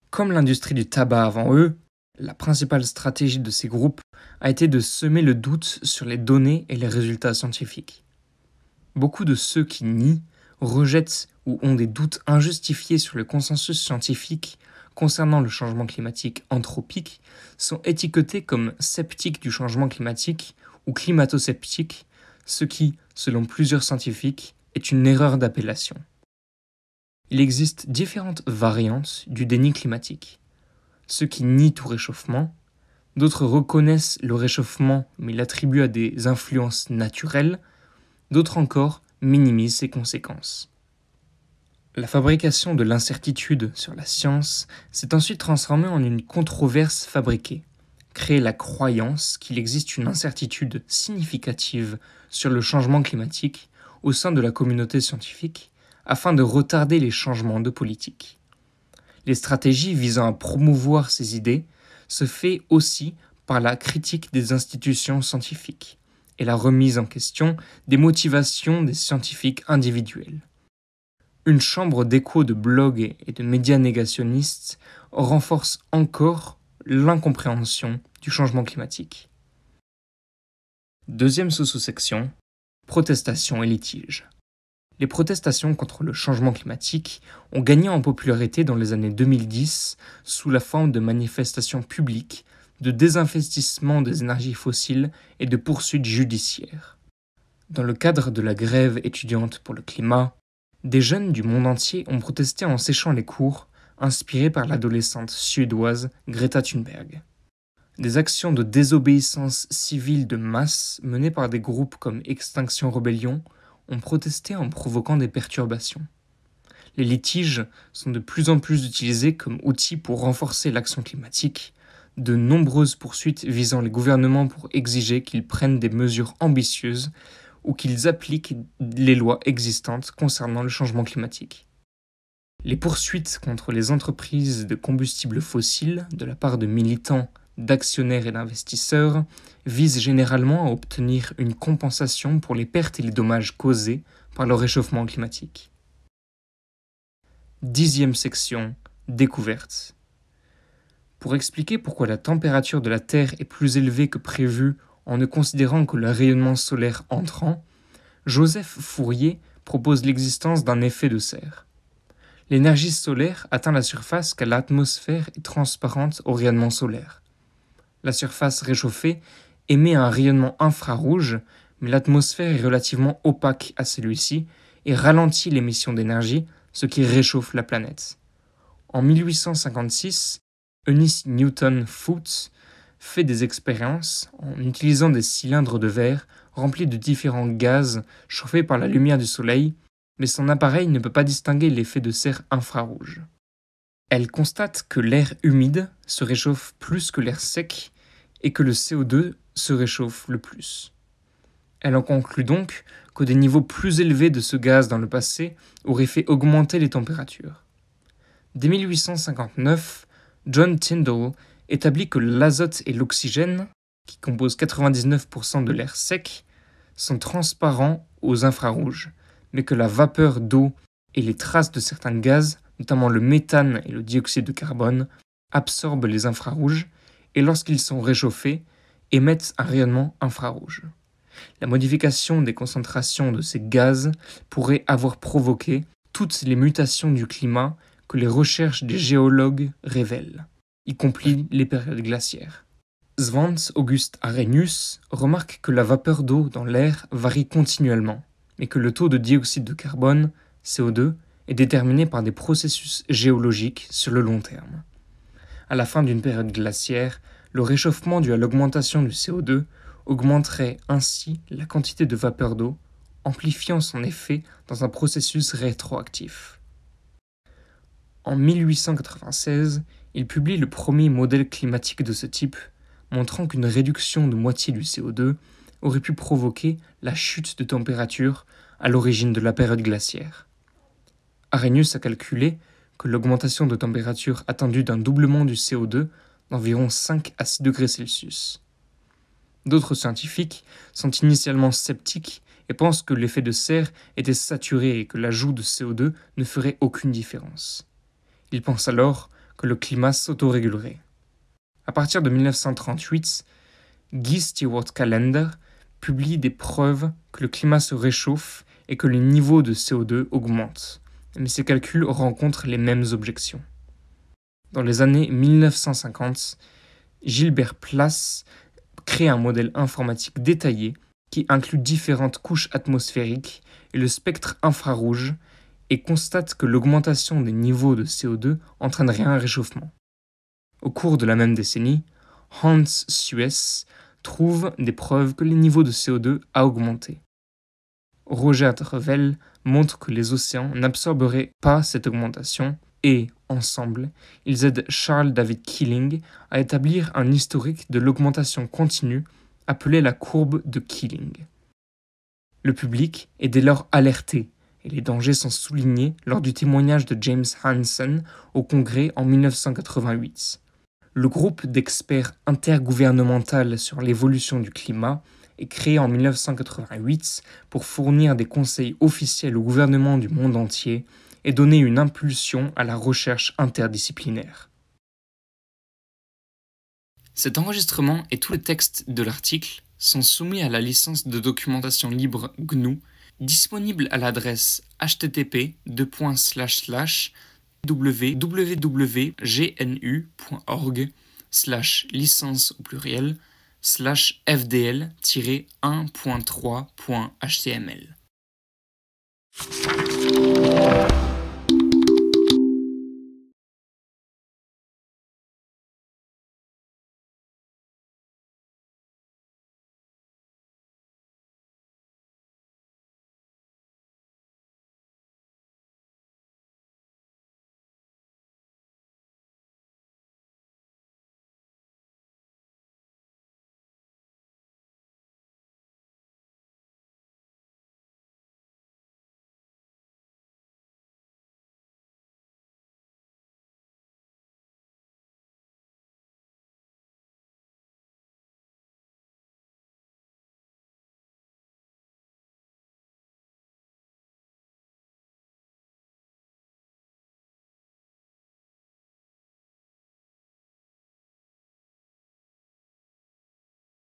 Speaker 1: Comme l'industrie du tabac avant eux, la principale stratégie de ces groupes a été de semer le doute sur les données et les résultats scientifiques. Beaucoup de ceux qui nient, rejettent ou ont des doutes injustifiés sur le consensus scientifique concernant le changement climatique anthropique sont étiquetés comme sceptiques du changement climatique ou climato-sceptiques, ce qui, selon plusieurs scientifiques, est une erreur d'appellation. Il existe différentes variantes du déni climatique. Ceux qui nient tout réchauffement, d'autres reconnaissent le réchauffement mais l'attribuent à des influences naturelles, d'autres encore minimisent ses conséquences. La fabrication de l'incertitude sur la science s'est ensuite transformée en une controverse fabriquée. Créer la croyance qu'il existe une incertitude significative sur le changement climatique au sein de la communauté scientifique afin de retarder les changements de politique. Les stratégies visant à promouvoir ces idées se fait aussi par la critique des institutions scientifiques et la remise en question des motivations des scientifiques individuels. Une chambre d'écho de blogs et de médias négationnistes renforce encore l'incompréhension du changement climatique. Deuxième sous-section, protestation et litige les protestations contre le changement climatique ont gagné en popularité dans les années 2010 sous la forme de manifestations publiques, de désinvestissement des énergies fossiles et de poursuites judiciaires. Dans le cadre de la grève étudiante pour le climat, des jeunes du monde entier ont protesté en séchant les cours, inspirés par l'adolescente suédoise Greta Thunberg. Des actions de désobéissance civile de masse menées par des groupes comme Extinction Rebellion ont protesté en provoquant des perturbations. Les litiges sont de plus en plus utilisés comme outils pour renforcer l'action climatique. De nombreuses poursuites visant les gouvernements pour exiger qu'ils prennent des mesures ambitieuses ou qu'ils appliquent les lois existantes concernant le changement climatique. Les poursuites contre les entreprises de combustibles fossiles de la part de militants d'actionnaires et d'investisseurs vise généralement à obtenir une compensation pour les pertes et les dommages causés par le réchauffement climatique. Dixième section Découverte. Pour expliquer pourquoi la température de la Terre est plus élevée que prévu en ne considérant que le rayonnement solaire entrant, Joseph Fourier propose l'existence d'un effet de serre. L'énergie solaire atteint la surface car l'atmosphère est transparente au rayonnement solaire la surface réchauffée émet un rayonnement infrarouge, mais l'atmosphère est relativement opaque à celui-ci et ralentit l'émission d'énergie, ce qui réchauffe la planète. En 1856, Eunice Newton Foote fait des expériences en utilisant des cylindres de verre remplis de différents gaz chauffés par la lumière du soleil, mais son appareil ne peut pas distinguer l'effet de serre infrarouge. Elle constate que l'air humide se réchauffe plus que l'air sec et que le CO2 se réchauffe le plus. Elle en conclut donc que des niveaux plus élevés de ce gaz dans le passé auraient fait augmenter les températures. Dès 1859, John Tyndall établit que l'azote et l'oxygène, qui composent 99% de l'air sec, sont transparents aux infrarouges, mais que la vapeur d'eau et les traces de certains gaz, notamment le méthane et le dioxyde de carbone, absorbent les infrarouges et lorsqu'ils sont réchauffés, émettent un rayonnement infrarouge. La modification des concentrations de ces gaz pourrait avoir provoqué toutes les mutations du climat que les recherches des géologues révèlent, y compris les périodes glaciaires. Svans August Arrhenius remarque que la vapeur d'eau dans l'air varie continuellement, mais que le taux de dioxyde de carbone, CO2, est déterminé par des processus géologiques sur le long terme à la fin d'une période glaciaire, le réchauffement dû à l'augmentation du CO2 augmenterait ainsi la quantité de vapeur d'eau, amplifiant son effet dans un processus rétroactif. En 1896, il publie le premier modèle climatique de ce type, montrant qu'une réduction de moitié du CO2 aurait pu provoquer la chute de température à l'origine de la période glaciaire. Arrhenius a calculé que l'augmentation de température attendue d'un doublement du CO2 d'environ 5 à 6 degrés Celsius. D'autres scientifiques sont initialement sceptiques et pensent que l'effet de serre était saturé et que l'ajout de CO2 ne ferait aucune différence. Ils pensent alors que le climat s'autorégulerait. À partir de 1938, Guy Stewart Callender publie des preuves que le climat se réchauffe et que les niveaux de CO2 augmentent mais ces calculs rencontrent les mêmes objections. Dans les années 1950, Gilbert Place crée un modèle informatique détaillé qui inclut différentes couches atmosphériques et le spectre infrarouge et constate que l'augmentation des niveaux de CO2 entraînerait un réchauffement. Au cours de la même décennie, Hans Suez trouve des preuves que les niveaux de CO2 a augmenté. Roger Trevelle, montrent que les océans n'absorberaient pas cette augmentation et, ensemble, ils aident Charles David Keeling à établir un historique de l'augmentation continue appelé la courbe de Keeling. Le public est dès lors alerté et les dangers sont soulignés lors du témoignage de James Hansen au Congrès en 1988. Le groupe d'experts intergouvernemental sur l'évolution du climat est créé en 1988 pour fournir des conseils officiels au gouvernement du monde entier et donner une impulsion à la recherche interdisciplinaire. Cet enregistrement et tout le texte de l'article sont soumis à la licence de documentation libre GNU disponible à l'adresse http www.gnu.org pluriel slash fdl-1.3.html.